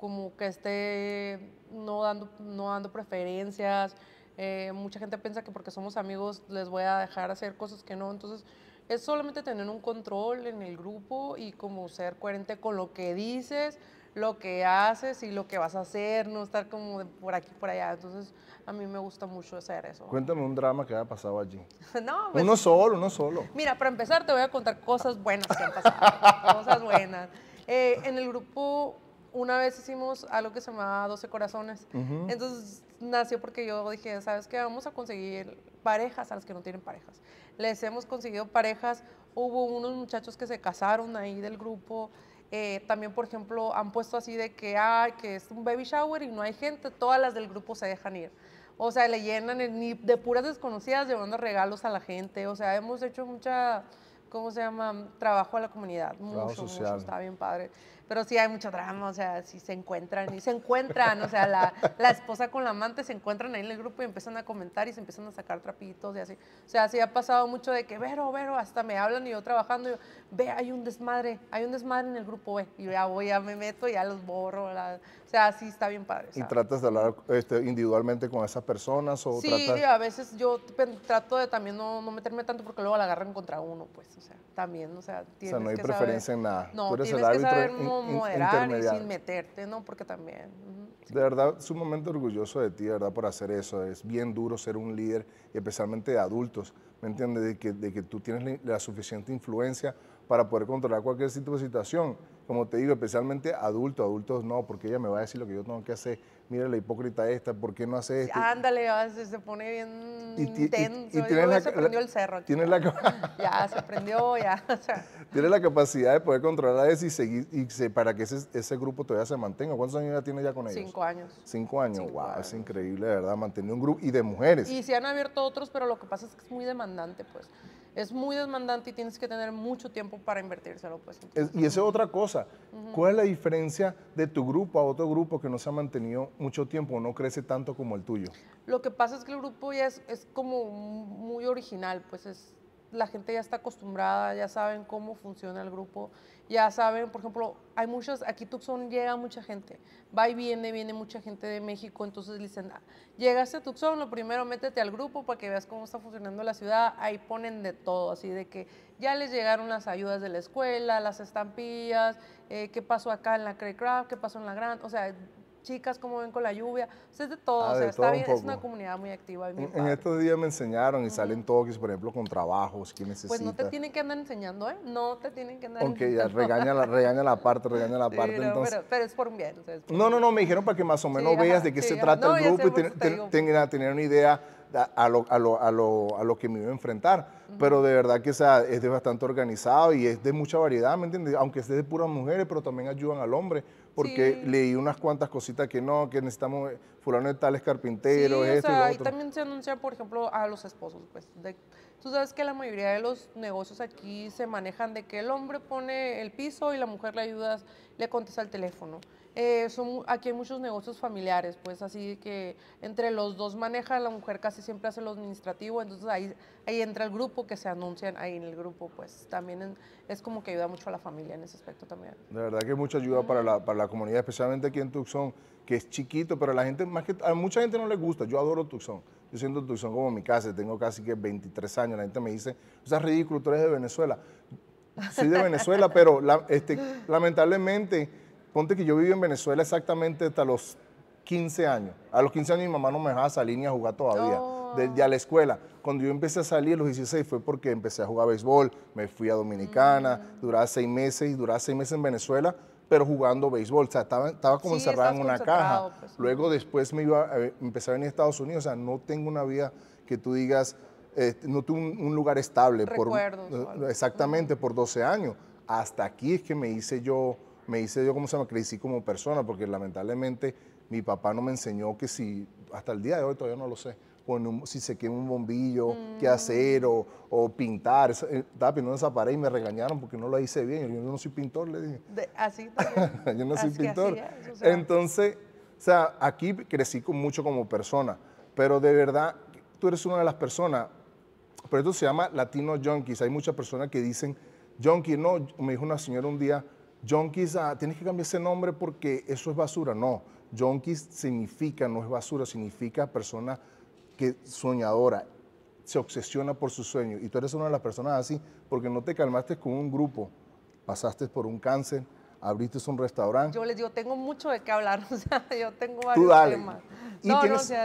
como que esté no dando, no dando preferencias. Eh, mucha gente piensa que porque somos amigos les voy a dejar hacer cosas que no, entonces es solamente tener un control en el grupo y como ser coherente con lo que dices, lo que haces y lo que vas a hacer, no estar como por aquí, por allá. Entonces, a mí me gusta mucho hacer eso. Cuéntame un drama que haya pasado allí. no, pues Uno solo, uno solo. Mira, para empezar te voy a contar cosas buenas que han pasado, cosas buenas. Eh, en el grupo una vez hicimos algo que se llamaba 12 corazones. Entonces nació porque yo dije, ¿sabes qué? Vamos a conseguir parejas a las que no tienen parejas les hemos conseguido parejas, hubo unos muchachos que se casaron ahí del grupo, eh, también, por ejemplo, han puesto así de que, que es un baby shower y no hay gente, todas las del grupo se dejan ir. O sea, le llenan de puras desconocidas llevando regalos a la gente. O sea, hemos hecho mucha, ¿cómo se llama? Trabajo a la comunidad. Mucho, mucho, está bien padre. Pero sí hay mucho drama, o sea, si se encuentran y se encuentran, o sea, la, esposa con la amante se encuentran ahí en el grupo y empiezan a comentar y se empiezan a sacar trapitos y así. O sea, sí ha pasado mucho de que, Vero, Vero, hasta me hablan y yo trabajando, y ve, hay un desmadre, hay un desmadre en el grupo, ve. Y yo ya voy, ya me meto, ya los borro, o sea, sí está bien padre. ¿Y tratas de hablar este, individualmente con esas personas o Sí, a veces yo trato de también no, meterme tanto porque luego la agarran contra uno, pues, o sea, también, o sea, tienes O sea, no hay preferencia en nada. No, tienes que saber moderar y sin meterte, ¿no? Porque también... De verdad, momento orgulloso de ti, verdad, por hacer eso. Es bien duro ser un líder, especialmente de adultos, ¿me entiendes? De que, tú tienes la, suficiente influencia para poder controlar cualquier situación. Como te digo, especialmente adultos, adultos no, porque ella me va a decir lo que yo tengo que hacer mira la hipócrita esta, ¿por qué no hace esto? Ándale, se, pone bien intenso. Y, la, se prendió el cerro. ya, se prendió, ya. Tiene la capacidad de poder controlar eso y seguir, y para que ese, ese, grupo todavía se mantenga. ¿Cuántos años ya tiene ya con ellos? Cinco años. Cinco años, wow, es increíble, de verdad, mantener un grupo, y de mujeres. Y se han abierto otros, pero lo que pasa es que es muy demandante, pues es muy demandante y tienes que tener mucho tiempo para invertírselo. Pues, y esa es otra cosa. ¿Cuál es la diferencia de tu grupo a otro grupo que no se ha mantenido mucho tiempo o no crece tanto como el tuyo? Lo que pasa es que el grupo ya es, es como muy original, pues es la gente ya está acostumbrada, ya saben cómo funciona el grupo, ya saben, por ejemplo, hay muchas, aquí Tucson llega mucha gente, va y viene, viene mucha gente de México, entonces dicen, ah, llegaste a Tucson, lo primero métete al grupo para que veas cómo está funcionando la ciudad, ahí ponen de todo, así de que ya les llegaron las ayudas de la escuela, las estampillas, eh, qué pasó acá en la Craycraft, qué pasó en la gran o sea, chicas como ven con la lluvia. es de todo, ah, es una comunidad muy activa. En, estos días me enseñaron y salen toques, por ejemplo, con trabajos, necesita. Pues no te tienen que andar enseñando, ¿eh? No te tienen que andar okay, enseñando. ya regaña la, regaña la parte, regaña la parte. pero, es por un bien. no, no, no, me dijeron para que más o menos veas de qué se trata el grupo y tengan tener una idea. A lo, a, lo, a, lo, a lo, que me iba a enfrentar. Pero de verdad que o es de bastante organizado y es de mucha variedad, ¿me entiendes? Aunque es de puras mujeres, pero también ayudan al hombre porque leí unas cuantas cositas que no, que necesitamos eh, fulano de tales carpinteros, sí, y también se anuncia, por ejemplo, a los esposos, pues, tú sabes que la mayoría de los negocios aquí se manejan de que el hombre pone el piso y la mujer le ayuda, le contesta el teléfono. Eh, son, aquí hay muchos negocios familiares, pues así que entre los dos maneja, la mujer casi siempre hace lo administrativo, entonces ahí, ahí entra el grupo que se anuncian ahí en el grupo, pues también es como que ayuda mucho a la familia en ese aspecto también. De verdad que mucha ayuda para la, comunidad, especialmente aquí en Tucson, que es chiquito, pero a la gente, más que a mucha gente no le gusta, yo adoro Tucson. Yo siento Tucson como mi casa, tengo casi que 23 años, la gente me dice, o sea, ridículo, tú eres de Venezuela. Soy de Venezuela, pero este, lamentablemente ponte que yo viví en Venezuela exactamente hasta los 15 años. A los 15 años mi mamá no me dejaba salir ni a jugar todavía. Desde oh. a la escuela. Cuando yo empecé a salir a los 16 fue porque empecé a jugar béisbol, me fui a Dominicana, mm. duraba seis meses y duraba seis meses en Venezuela, pero jugando béisbol. O sea, estaba, como encerrada en una caja. Pues, Luego después me iba, eh, empecé a venir a Estados Unidos. O sea, no tengo una vida que tú digas, este, no tuve un, lugar estable. por, exactamente, mm. por 12 años. Hasta aquí es que me hice yo me hice yo, ¿cómo se llama? Crecí como persona, porque lamentablemente mi papá no me enseñó que si, hasta el día de hoy todavía no lo sé, si se quema un bombillo, qué mm. hacer o, pintar. Eh, estaba pintando esa pared y me regañaron porque no lo hice bien. Yo no soy pintor, le dije. así Yo no soy pintor. Entonces, o sea, aquí crecí mucho como persona, pero de verdad, tú eres una de las personas, pero esto se llama latino junkies. Hay muchas personas que dicen, junkie, no, me dijo una señora un día, Junkies, ah, tienes que cambiar ese nombre porque eso es basura. No, Junkies significa, no es basura, significa persona que soñadora, se obsesiona por su sueño. Y tú eres una de las personas así porque no te calmaste con un grupo, pasaste por un cáncer, abriste un restaurante. Yo les digo, tengo mucho de qué hablar, o sea, yo tengo varios Tú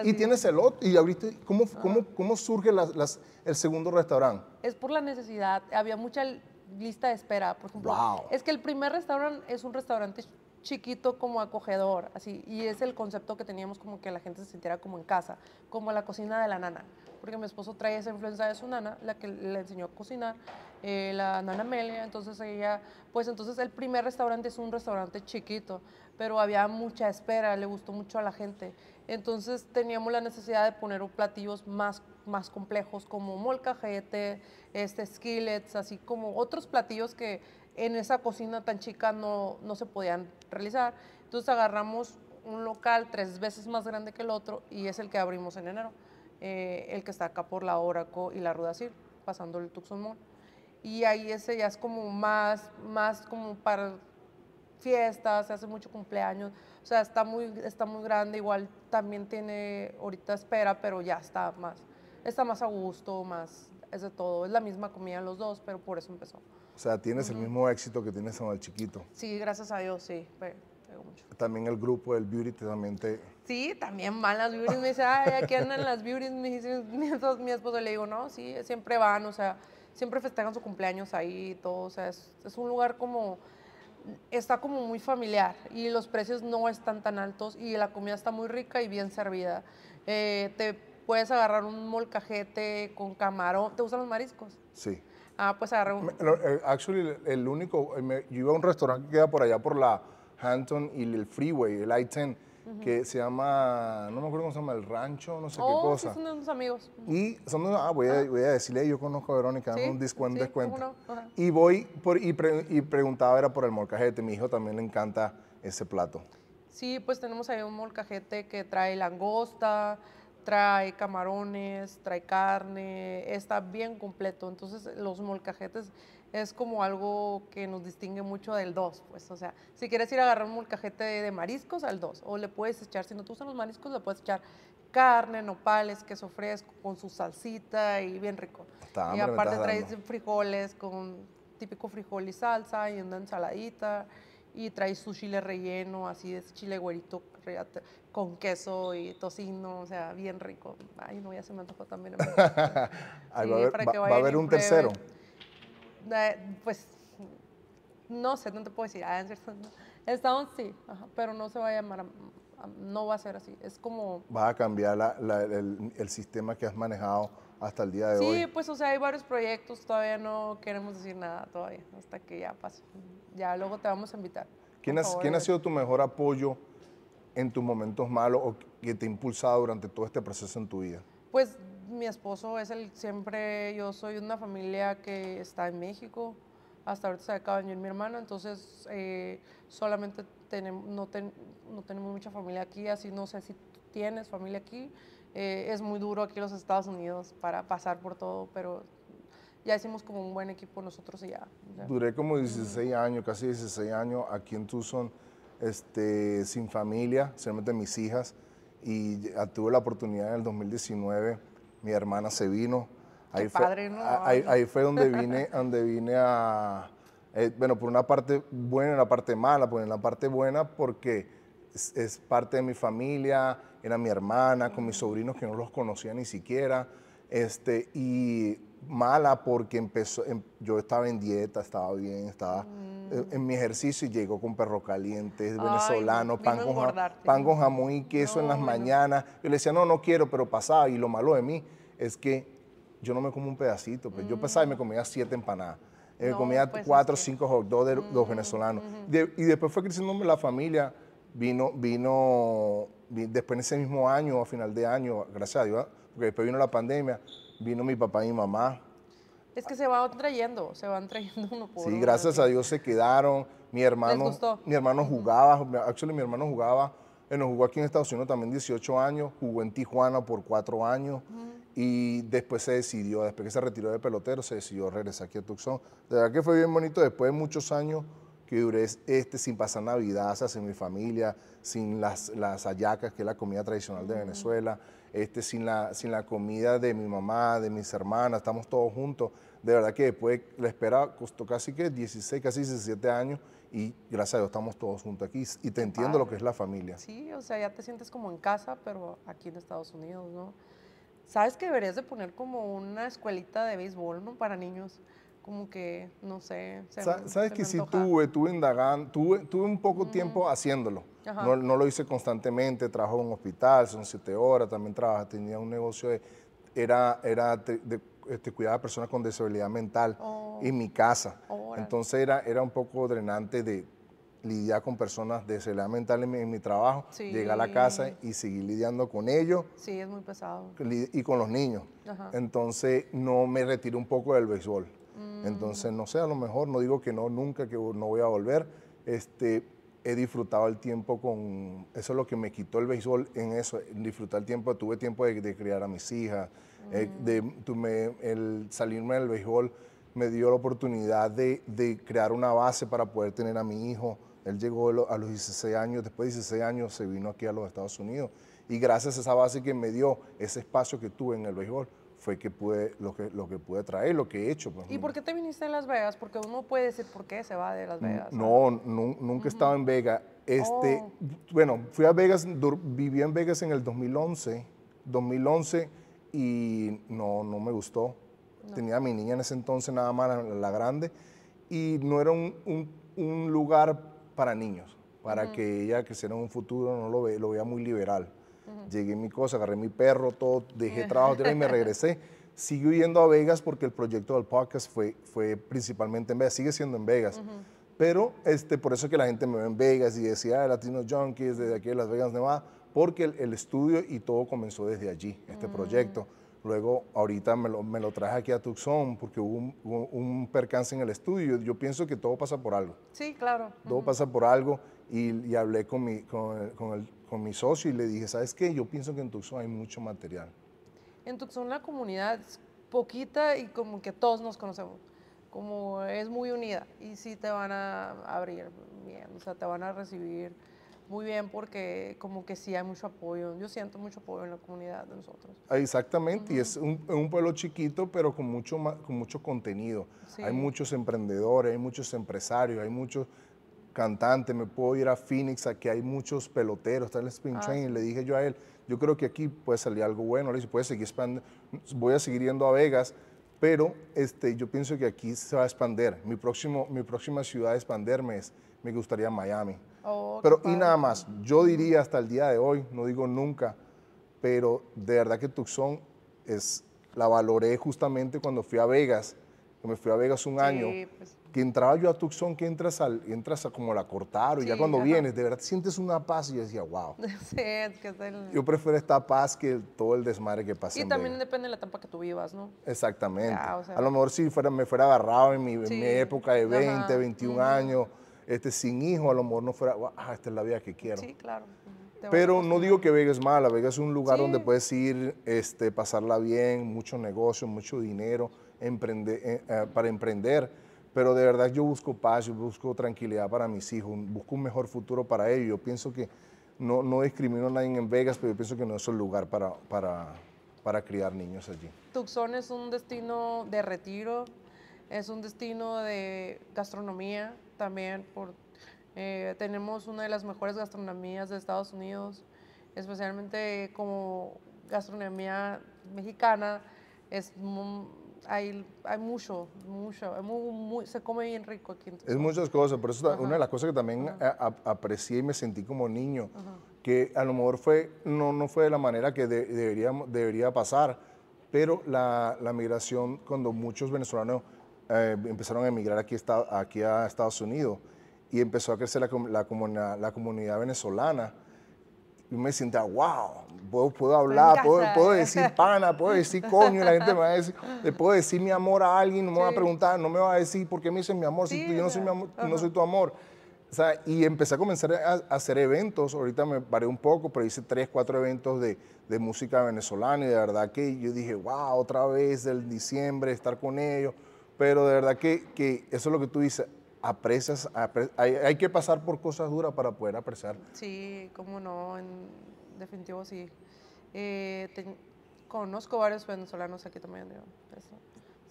Y, tienes, el otro, y abriste, ¿cómo, ah. cómo, surge el segundo restaurante? Es por la necesidad, había mucha lista de espera, por ejemplo. Es que el primer restaurante es un restaurante chiquito como acogedor, así, y es el concepto que teníamos como que la gente se sintiera como en casa, como la cocina de la nana, porque mi esposo trae esa influencia de su nana, la que le enseñó a cocinar, eh, la nana Amelia, entonces ella, pues entonces el primer restaurante es un restaurante chiquito, pero había mucha espera, le gustó mucho a la gente, entonces teníamos la necesidad de poner platillos más más complejos como molcajete, este, skillets, así como otros platillos que en esa cocina tan chica no, no se podían realizar. Entonces agarramos un local tres veces más grande que el otro y es el que abrimos en enero, eh, el que está acá por la Oraco y la Rudacir, pasando el Tucson Mall. Y ahí ese ya es como más, más como para fiestas, se hace mucho cumpleaños, o sea, está muy, está muy grande, igual también tiene ahorita espera, pero ya está más, está más a gusto, más, es de todo. Es la misma comida los dos, pero por eso empezó. O sea, tienes el mismo éxito que tienes en el chiquito. Sí, gracias a Dios, sí. También el grupo del Beauty también te... Sí, también van las beauty Me dice, ay, aquí andan las beauty Me dice, mi, esposo le digo, no, sí, siempre van, o sea, siempre festejan su cumpleaños ahí y todo. O sea, es, es un lugar como está como muy familiar y los precios no están tan altos y la comida está muy rica y bien servida. Eh, te Puedes agarrar un molcajete con camarón. ¿Te gustan los mariscos? Sí. Ah, pues agarré un... Eh, actually, el único... Eh, yo iba a un restaurante que queda por allá, por la Hampton y el Freeway, el I-10 que se llama, no me acuerdo cómo se llama, El Rancho, no sé qué oh, cosa. Sí, son de unos amigos. Y son de, ah, voy a, ah. voy a decirle, yo conozco a Verónica, dame un descuento, descuento. Y voy por, y, y, preguntaba, era por el molcajete, mi hijo también le encanta ese plato. Sí, pues tenemos ahí un molcajete que trae langosta, trae camarones, trae carne, está bien completo. Entonces los molcajetes es como algo que nos distingue mucho del 2, pues, o sea, si quieres ir a agarrar un molcajete de mariscos, al 2, o le puedes echar, si no tú usas los mariscos, le puedes echar carne, nopales, queso fresco, con su salsita y bien rico. y aparte traes frijoles, con típico frijol y salsa y una ensaladita y trae su chile relleno, así de chile güerito con queso y tocino, o sea, bien rico. Ay, no, ya se me antojó también. va, a haber, un tercero. Eh, pues, no sé, no te puedo decir. Ah, Estamos sí, pero no se va a llamar, no va a ser así. Es como... Va a cambiar el, sistema que has manejado hasta el día de hoy. Sí, pues, o sea, hay varios proyectos, todavía no queremos decir nada todavía, hasta que ya pase ya luego te vamos a invitar. ¿Quién, ha sido tu mejor apoyo en tus momentos malos o que te ha impulsado durante todo este proceso en tu vida? Pues mi esposo es el siempre, yo soy una familia que está en México, hasta ahorita se acaba de venir mi hermano, entonces eh, solamente tenemos, no, no, tenemos mucha familia aquí, así no sé si tienes familia aquí. Eh, es muy duro aquí en los Estados Unidos para pasar por todo, pero ya hicimos como un buen equipo nosotros y ya. Duré como 16 años, casi 16 años aquí en Tucson, este, sin familia, solamente mis hijas. Y tuve la oportunidad en el 2019, mi hermana se vino. Ahí, fue, padre, ¿no? ahí, fue donde vine, donde vine a... Eh, bueno, por una parte buena y la parte mala, por pues la parte buena porque es, es, parte de mi familia, era mi hermana, con mis sobrinos que no los conocía ni siquiera, este, y mala porque empezó, em, yo estaba en dieta, estaba bien, estaba eh, mm. en, mi ejercicio y llegó con perro caliente, venezolano, pan con, pan con, jamón y queso en las mañanas. Yo le decía, no, no quiero, pero pasaba. Y lo malo de mí es que yo no me como un pedacito, pues, yo pasaba y me mm. comía siete empanadas. Me eh, comía pues, cuatro o cinco dos de los mm, venezolanos. y después fue creciendo la familia, vino, vino, después en ese mismo año, a final de año, gracias a Dios, porque después vino la pandemia, vino mi papá y mi mamá. Es que se van trayendo, se van trayendo uno por sí, gracias a Dios se quedaron. Mi hermano, mi hermano jugaba, actually mi hermano jugaba, él eh, nos jugó aquí en Estados Unidos también 18 años, jugó en Tijuana por 4 años y después se decidió, después que se retiró de pelotero, se decidió regresar aquí a Tucson. De verdad que fue bien bonito, después de muchos años que duré este, sin pasar Navidad, sin mi familia, sin las, las ayacas, que es la comida tradicional de Venezuela este, sin, la, sin la comida de mi mamá, de mis hermanas, estamos todos juntos. De verdad que después la espera costó casi que 16, casi 17 años y gracias a Dios estamos todos juntos aquí y te entiendo lo que es la familia. Sí, o sea, ya te sientes como en casa, pero aquí en Estados Unidos, ¿no? ¿Sabes que deberías de poner como una escuelita de béisbol, ¿no? Para niños como que, no sé. ¿Sabes que sí tuve, tuve indagando, tuve, tuve un poco de tiempo haciéndolo? No, lo hice constantemente, trabajaba en un hospital, son siete horas, también trabajaba, tenía un negocio era, era de, este, a personas con disabilidad mental oh. en mi casa. Entonces era, era un poco drenante de lidiar con personas de disabilidad mental en mi, trabajo, llegar a la casa y seguir lidiando con ellos. Sí, es muy pesado. Y con los niños. Entonces no me retiré un poco del béisbol. Entonces, no sé, a lo mejor no digo que no, nunca, que no voy a volver. Este, he disfrutado el tiempo con, eso es lo que me quitó el béisbol en eso, disfrutar el tiempo, tuve tiempo de, criar a mis hijas, eh, mm. de, el salirme del béisbol me dio la oportunidad de, de, crear una base para poder tener a mi hijo. Él llegó a los 16 años, después de 16 años se vino aquí a los Estados Unidos. Y gracias a esa base que me dio, ese espacio que tuve en el béisbol, fue que pude, lo que, lo que pude traer, lo que he hecho. Pues, ¿Y por qué te viniste a Las Vegas? Porque uno puede decir, ¿por qué se va de Las Vegas? No, nunca he estado en Vegas. Este, oh. Bueno, fui a Vegas, viví en Vegas en el 2011, 2011 y no, no me gustó. Tenía a mi niña en ese entonces nada más, la, grande, y no era un, lugar para niños, para que ella que en un futuro, no lo, ve, lo veía muy liberal. Llegué mi cosa, agarré mi perro, todo, dejé trabajo y me regresé. Sigo yendo a Vegas porque el proyecto del podcast fue, fue principalmente en Vegas, sigue siendo en Vegas. Pero este, por eso es que la gente me ve en Vegas y decía, ah, Latino Junkies, desde aquí de Las Vegas, Nevada, porque el, estudio y todo comenzó desde allí, este mm. proyecto. Luego, ahorita me lo, traje aquí a Tucson porque hubo un, percance en el estudio. Yo pienso que todo pasa por algo. Sí, claro. Todo pasa por algo. Y, hablé con mi, con, con, mi socio y le dije, ¿sabes qué? Yo pienso que en Tucson hay mucho material. En Tucson la comunidad es poquita y como que todos nos conocemos como es muy unida y sí te van a abrir bien, o sea, te van a recibir muy bien porque como que sí hay mucho apoyo, yo siento mucho apoyo en la comunidad de nosotros. Ah, exactamente, y es un, pueblo chiquito pero con mucho, con mucho contenido, hay muchos emprendedores, hay muchos empresarios, hay muchos cantante, me puedo ir a Phoenix, aquí hay muchos peloteros, está el Spring y ah, le dije yo a él, yo creo que aquí puede salir algo bueno, le dije, puede seguir voy a seguir yendo a Vegas, pero este, yo pienso que aquí se va a expandir, mi, próximo, mi próxima ciudad a expandirme es, me gustaría Miami. Oh, pero y nada más, yo diría hasta el día de hoy, no digo nunca, pero de verdad que Tucson es, la valoré justamente cuando fui a Vegas, cuando me fui a Vegas un año, pues, que entraba yo a Tucson, que entras, al, entras a como la cortar y ya cuando vienes, de verdad sientes una paz y yo decía, wow. Yo prefiero esta paz que todo el desmadre que pasa. Y también depende de la etapa que tú vivas, ¿no? Exactamente. a lo mejor si fuera, me fuera agarrado en mi, época de 20, 21 años, este, sin hijo, a lo mejor no fuera, ah, esta es la vida que quiero. Sí, claro. Pero no digo que Vega es mala, Vega es un lugar donde puedes ir, este, pasarla bien, mucho negocio, mucho dinero, eh, eh, para emprender pero de verdad yo busco paz, yo busco tranquilidad para mis hijos, busco un mejor futuro para ellos. Yo pienso que no, no discrimino a nadie en Vegas, pero yo pienso que no es el lugar para, para, para criar niños allí. Tucson es un destino de retiro, es un destino de gastronomía también. Por, eh, tenemos una de las mejores gastronomías de Estados Unidos, especialmente como gastronomía mexicana. Es hay, hay mucho, mucho, se come bien rico aquí. es muchas cosas, pero eso es una de las cosas que también aprecié y me sentí como niño, que a lo mejor fue, no, no fue de la manera que debería, debería pasar, pero la, migración, cuando muchos venezolanos eh, empezaron a emigrar aquí, aquí a Estados Unidos y empezó a crecer la comunidad venezolana, y me sentía, wow, puedo, hablar, puedo, decir pana, puedo decir coño, la gente me va a decir, le puedo decir mi amor a alguien, no me va a preguntar, no me va a decir por qué me dices mi amor, si yo no soy, mi amor, no soy tu amor. sea, y empecé a comenzar a, hacer eventos, ahorita me paré un poco, pero hice tres, cuatro eventos de, música venezolana y de verdad que yo dije, wow, otra vez del diciembre, estar con ellos, pero de verdad que, que eso es lo que tú dices, hay, que pasar por cosas duras para poder apreciar Sí, como no, en definitivo sí. Eh, conozco varios venezolanos aquí también. Pues,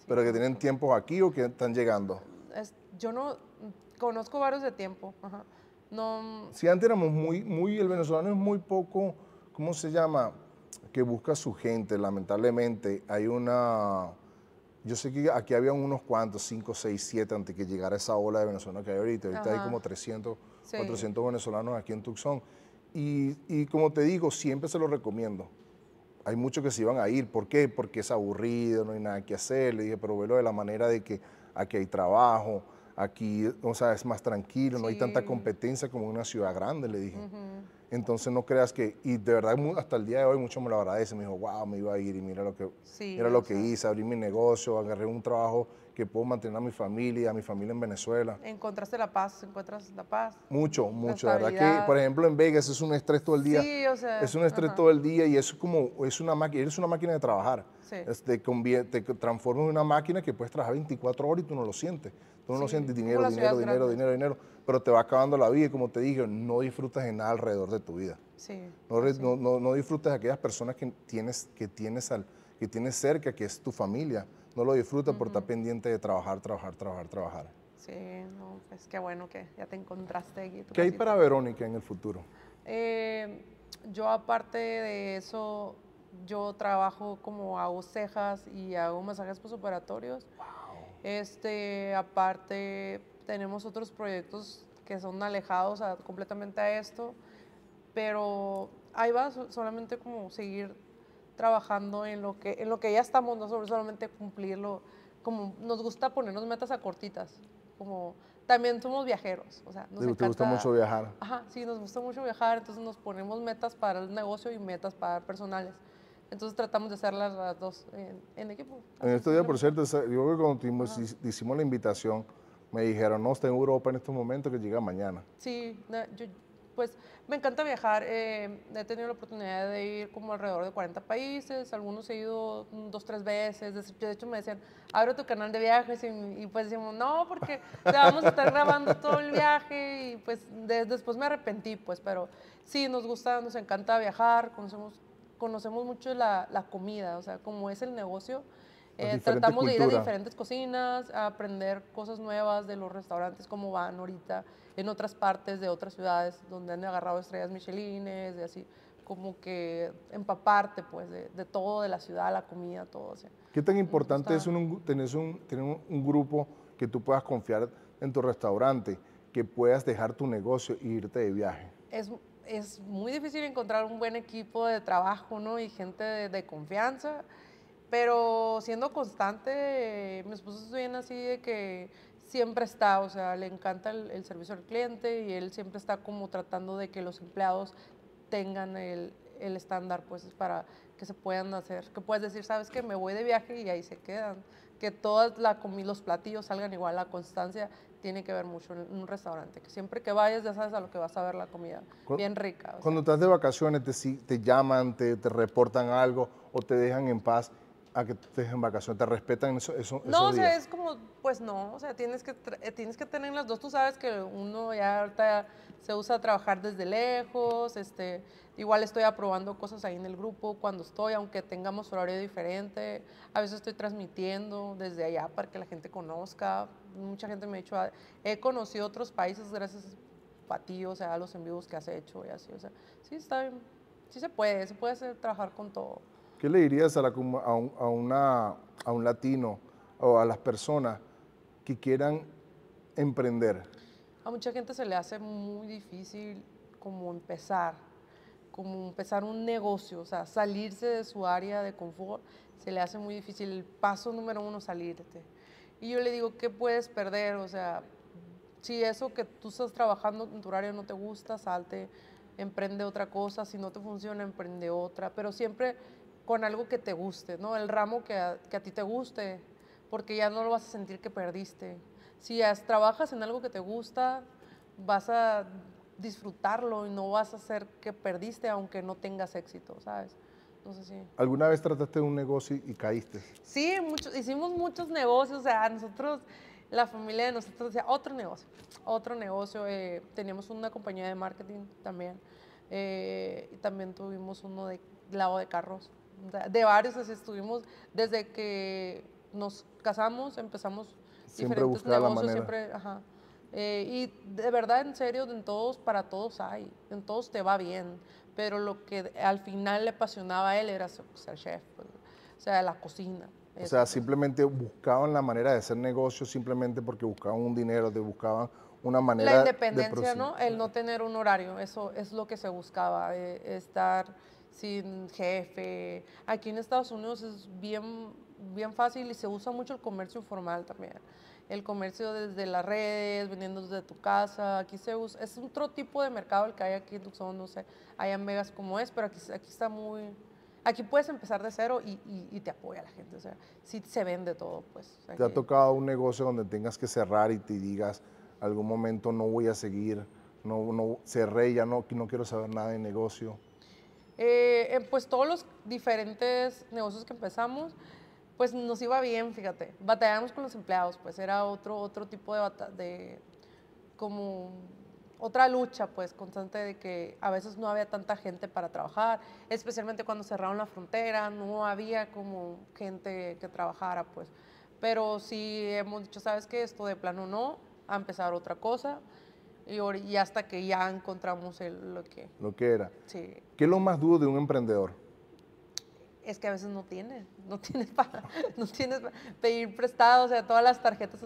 ¿Pero que tienen tiempo aquí o que están llegando? yo no, conozco varios de tiempo, No, si antes éramos muy, muy, el venezolano es muy poco, ¿cómo se llama? Que busca su gente, lamentablemente. Hay una yo sé que aquí habían unos cuantos, 5, 6, 7, antes que llegara esa ola de Venezuela que hay ahorita. Ahorita hay como 300, 400 venezolanos aquí en Tucson. Y, como te digo, siempre se lo recomiendo. Hay muchos que se iban a ir. ¿Por qué? Porque es aburrido, no hay nada que hacer. Le dije, pero velo de la manera de que aquí hay trabajo, aquí, o sea, es más tranquilo, no hay tanta competencia como en una ciudad grande, le dije. Entonces no creas que, y de verdad hasta el día de hoy mucho me lo agradece. me dijo, wow, me iba a ir y mira lo que, sí, lo que hice, abrí mi negocio, agarré un trabajo que puedo mantener a mi familia, a mi familia en Venezuela. Encontraste la paz, encuentras la paz. Mucho, mucho, por ejemplo, en Vegas es un estrés todo el día. Sí, o sea, es un estrés todo el día y es como, es una máquina, eres una máquina de trabajar. Sí. te, te transformas en una máquina que puedes trabajar 24 horas y tú no lo sientes. Tú no lo sientes, dinero, dinero, dinero, dinero, dinero pero te va acabando la vida y como te dije, no disfrutas en nada alrededor de tu vida. Sí, no, No, no, disfrutas de aquellas personas que tienes, que, tienes al, que tienes cerca, que es tu familia. No lo disfrutas por estar pendiente de trabajar, trabajar, trabajar, trabajar. Sí, no, pues qué bueno que ya te encontraste aquí. ¿Qué hay para Verónica en el futuro? Eh, yo aparte de eso, yo trabajo como hago cejas y hago masajes posoperatorios. Wow. Este, aparte tenemos otros proyectos que son alejados completamente a esto, pero ahí va solamente como seguir trabajando en lo que, en lo que ya estamos, no solamente cumplirlo, como nos gusta ponernos metas a cortitas, como también somos viajeros, o sea, nos gusta mucho viajar. Ajá, sí, nos gusta mucho viajar, entonces nos ponemos metas para el negocio y metas para personales. Entonces tratamos de hacer las, dos en, equipo. En este día, por cierto, yo creo que cuando hicimos la invitación, me dijeron, no, está en Europa en estos momentos, que llega mañana. Sí, pues me encanta viajar. Eh, he tenido la oportunidad de ir como alrededor de 40 países, algunos he ido dos, tres veces. De hecho, me decían, abre tu canal de viajes y, pues decimos, no, porque vamos a estar grabando todo el viaje y pues después me arrepentí, pues, pero sí, nos gusta, nos encanta viajar, conocemos, conocemos mucho la, la comida, o sea, como es el negocio eh, tratamos de ir a diferentes cocinas, a aprender cosas nuevas de los restaurantes, como van ahorita en otras partes de otras ciudades donde han agarrado estrellas Michelines, de así, como que empaparte pues de, todo, de la ciudad, la comida, todo. ¿Qué tan importante es tener, un, grupo que tú puedas confiar en tu restaurante, que puedas dejar tu negocio e irte de viaje? Es, es muy difícil encontrar un buen equipo de trabajo ¿no? y gente de confianza pero siendo constante, mi esposo es bien así de que siempre está, o sea, le encanta el, servicio al cliente y él siempre está como tratando de que los empleados tengan el, estándar, pues, para que se puedan hacer, que puedes decir, sabes que me voy de viaje y ahí se quedan, que todas la comida, los platillos salgan igual, la constancia tiene que ver mucho en un restaurante, que siempre que vayas ya sabes a lo que vas a ver la comida, bien rica. Cuando estás de vacaciones te, te llaman, te, te reportan algo o te dejan en paz a que estés en vacaciones? ¿Te respetan eso, eso no, o sea, es como, pues no, o sea, tienes que, eh, tienes que tener las dos. Tú sabes que uno ya ahorita se usa a trabajar desde lejos, este, igual estoy aprobando cosas ahí en el grupo cuando estoy, aunque tengamos horario diferente. A veces estoy transmitiendo desde allá para que la gente conozca. Mucha gente me ha dicho, ah, he conocido otros países gracias a ti, o sea, a los envíos que has hecho y así, o sea, sí está bien. Sí se puede, se puede hacer, trabajar con todo. ¿Qué le dirías a, un, una, a un latino o a las personas que quieran emprender? A mucha gente se le hace muy difícil como empezar, como empezar un negocio, o sea, salirse de su área de confort, se le hace muy difícil. El paso número uno, salirte. Y yo le digo, ¿qué puedes perder? O sea, si eso que tú estás trabajando en tu área no te gusta, salte, emprende otra cosa, si no te funciona, emprende otra, pero siempre con algo que te guste, ¿no? El ramo que a, que a ti te guste, porque ya no lo vas a sentir que perdiste. Si trabajas en algo que te gusta, vas a disfrutarlo y no vas a hacer que perdiste aunque no tengas éxito, ¿sabes? No sé si... ¿Alguna vez trataste de un negocio y caíste? Sí, hicimos muchos negocios, o sea, nosotros, la familia de nosotros decía, otro negocio, otro negocio, eh, teníamos una compañía de marketing también, eh, y también tuvimos uno de lavado de carros, de varios, así estuvimos desde que nos casamos, empezamos siempre diferentes negocios, siempre, eh, y de verdad, en serio, en todos, para todos hay, en todos te va bien, pero lo que al final le apasionaba a él era ser, chef, pues, o sea, la cocina. O sea, simplemente buscaban la manera de hacer negocio simplemente porque buscaban un dinero, te buscaban una manera La independencia, ¿no? El no tener un horario, eso es lo que se buscaba, eh, estar sin jefe. Aquí en Estados Unidos es bien, bien fácil y se usa mucho el comercio informal también. El comercio desde las redes, vendiendo desde tu casa, aquí se usa, es otro tipo de mercado el que hay aquí en Tucson, no sé, allá en Vegas como es, pero aquí, aquí está muy, aquí puedes empezar de cero y, te apoya la gente, o sea, sí se vende todo, pues. ¿Te ha tocado un negocio donde tengas que cerrar y te digas, algún momento no voy a seguir, no, no cerré, ya no, no quiero saber nada de negocio? Eh, pues todos los diferentes negocios que empezamos, pues nos iba bien, fíjate. Batallábamos con los empleados, pues era otro, otro tipo de, de como otra lucha, pues, constante de que a veces no había tanta gente para trabajar, especialmente cuando cerraron la frontera, no había como gente que trabajara, pues. Pero sí hemos dicho, ¿sabes que Esto de plano no, a empezar otra cosa. Y, hasta que ya encontramos el, lo que... Lo que era. Sí. ¿Qué es lo más duro de un emprendedor? Es que a veces no tienes, no tienes para, no tienes pedir prestado, o sea, todas las tarjetas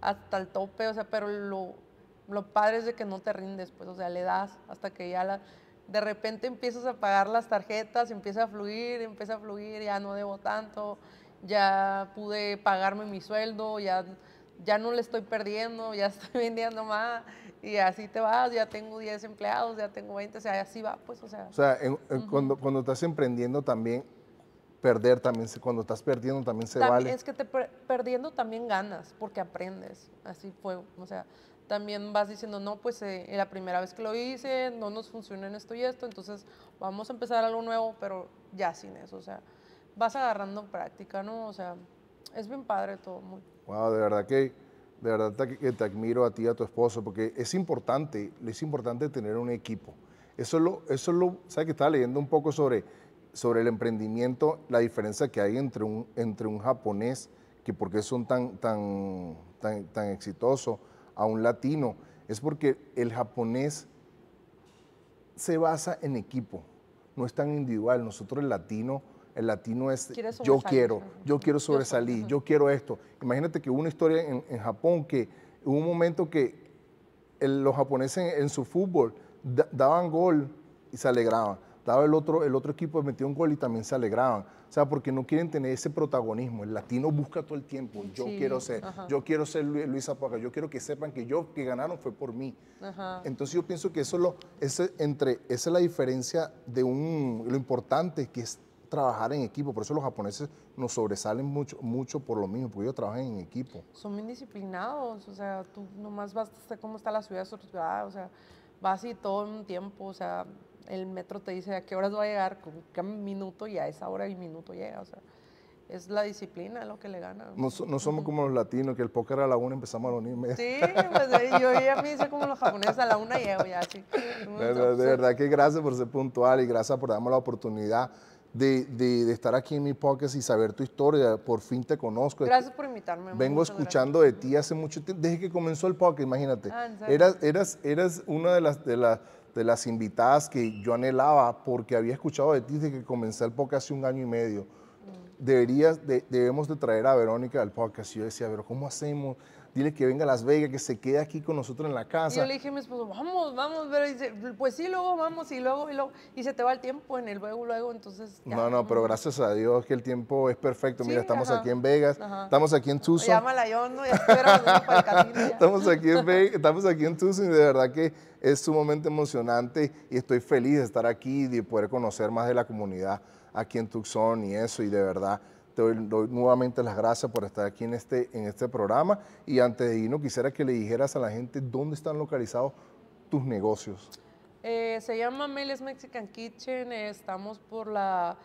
hasta el tope, o sea, pero lo, lo padre es de que no te rindes, pues, o sea, le das hasta que ya la, de repente empiezas a pagar las tarjetas, empieza a fluir, empieza a fluir, ya no debo tanto, ya pude pagarme mi sueldo, ya ya no le estoy perdiendo, ya estoy vendiendo más y así te vas, ya tengo 10 empleados, ya tengo 20, o sea, así va, pues, o sea. O sea, cuando, cuando estás emprendiendo también, perder también, cuando estás perdiendo también se vale. Es que te perdiendo también ganas, porque aprendes, así fue, o sea, también vas diciendo, no, pues eh, la primera vez que lo hice, no nos funcionó en esto y esto, entonces vamos a empezar algo nuevo, pero ya sin eso, o sea, vas agarrando práctica, ¿no? O sea, es bien padre todo, muy de verdad que de verdad te, que admiro a ti y a tu esposo, porque es importante, es importante tener un equipo. Eso es lo, eso lo, sabes que estaba leyendo un poco sobre, sobre el emprendimiento, la diferencia que hay entre un, entre un japonés, que por qué son tan, tan, tan, tan exitosos, a un latino, es porque el japonés se basa en equipo, no es tan individual. Nosotros el latino el latino es yo quiero, yo quiero sobresalir, yo quiero esto. Imagínate que hubo una historia en, Japón que hubo un momento que los japoneses en, su fútbol daban gol y se alegraban. Daba el otro, el otro equipo metió un gol y también se alegraban. O sea, porque no quieren tener ese protagonismo. El latino busca todo el tiempo. Yo quiero ser, yo quiero ser Luis, Luis Yo quiero que sepan que yo que ganaron fue por mí. Entonces yo pienso que eso lo, entre, esa es la diferencia de un, lo importante que es trabajar en equipo. Por eso los japoneses nos sobresalen mucho, mucho por lo mismo, porque ellos trabajan en equipo. Son bien disciplinados, o sea, tú nomás vas a cómo está la ciudad ah, o sea, vas y todo en un tiempo, o sea, el metro te dice a qué horas va a llegar, con qué minuto y a esa hora y minuto llega, o sea. Es la disciplina lo que le gana. No, somos como los latinos, que el póker a la una empezamos a la Sí, pues, eh, yo ya me hice como los japoneses, a la una llego ya, así De, de verdad que gracias por ser puntual y gracias por darme la oportunidad de, de, estar aquí en mi podcast y saber tu historia. Por fin te conozco. Gracias por invitarme. Vengo escuchando de ti hace mucho tiempo, desde que comenzó el podcast, imagínate. Ah, eras, eras, eras una de las, de, las, de las invitadas que yo anhelaba porque había escuchado de ti desde que comencé el podcast hace un año y medio. Mm. Deberías, debemos de traer a Verónica al podcast. Y yo decía, pero ¿cómo hacemos? dile que venga a Las Vegas, que se quede aquí con nosotros en la casa. Y yo le dije a mi esposo, vamos, vamos, pero dice, pues sí, luego vamos y luego, y luego, y se te va el tiempo en el luego, luego, entonces. Ya. No, no, pero gracias a Dios que el tiempo es perfecto. Mira, estamos aquí en Vegas, estamos aquí en Tucson. Llámala yo, no, ya para el aquí estamos aquí en Tucson y de verdad que es sumamente emocionante y estoy feliz de estar aquí y de poder conocer más de la comunidad aquí en Tucson y eso, y de verdad te doy, nuevamente las gracias por estar aquí en este, en este programa y antes de irnos quisiera que le dijeras a la gente dónde están localizados tus negocios. Eh, se llama Amelia's Mexican Kitchen, estamos por la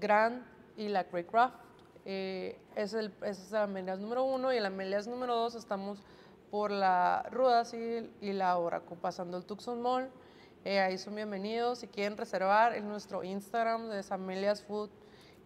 Grand y la Creek Craft. Eh, es, el, es la Amelia's número uno y en la Amelia's número dos estamos por la Rudas y, la Oracle, pasando el Tucson Mall. Eh, ahí son bienvenidos. Si quieren reservar, en nuestro Instagram es Amelias Food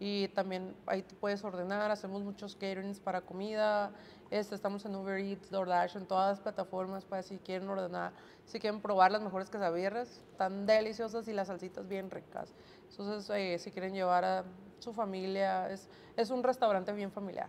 y también ahí te puedes ordenar, hacemos muchos caterings para comida, este, estamos en Uber Eats, DoorDash, en todas las plataformas para pues, si quieren ordenar, si quieren probar las mejores quesadillas, están deliciosas y las salsitas bien ricas. Entonces, eh, si quieren llevar a su familia, es, es un restaurante bien familiar.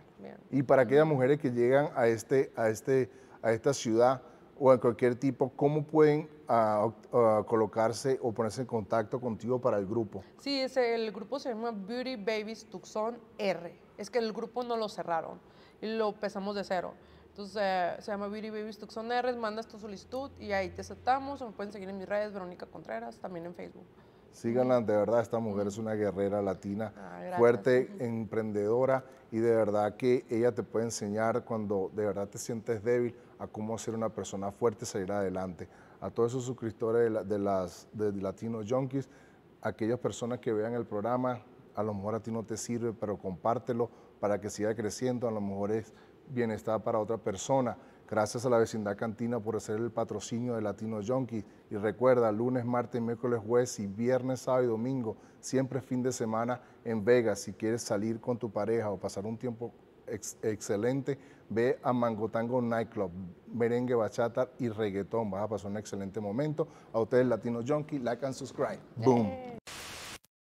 Y para aquellas mujeres que llegan a, este, a, este, a esta ciudad, o en cualquier tipo, ¿cómo pueden ah, ah, colocarse o ponerse en contacto contigo para el grupo? Sí, es el grupo se llama Beauty Babies Tucson R. Es que el grupo no lo cerraron y lo empezamos de cero. Entonces eh, se llama Beauty Babies Tucson R, mandas tu solicitud y ahí te aceptamos. O me pueden seguir en mis redes, Verónica Contreras, también en Facebook. Síganla, de verdad, esta mujer es una guerrera latina, ah, fuerte, emprendedora y de verdad que ella te puede enseñar cuando de verdad te sientes débil a cómo ser una persona fuerte, salir adelante. A todos esos suscriptores de, las, de Latino Junkies, aquellas personas que vean el programa, a lo mejor a ti no te sirve, pero compártelo para que siga creciendo, a lo mejor es bienestar para otra persona. Gracias a la vecindad cantina por hacer el patrocinio de Latino Junkies. Y recuerda, lunes, martes, miércoles, jueves y viernes, sábado y domingo, siempre fin de semana en Vegas. Si quieres salir con tu pareja o pasar un tiempo excelente. Ve a Mangotango Nightclub, merengue, bachata y reggaetón. Vas a pasar un excelente momento. A ustedes, Latinos Junkie, like and subscribe. Boom.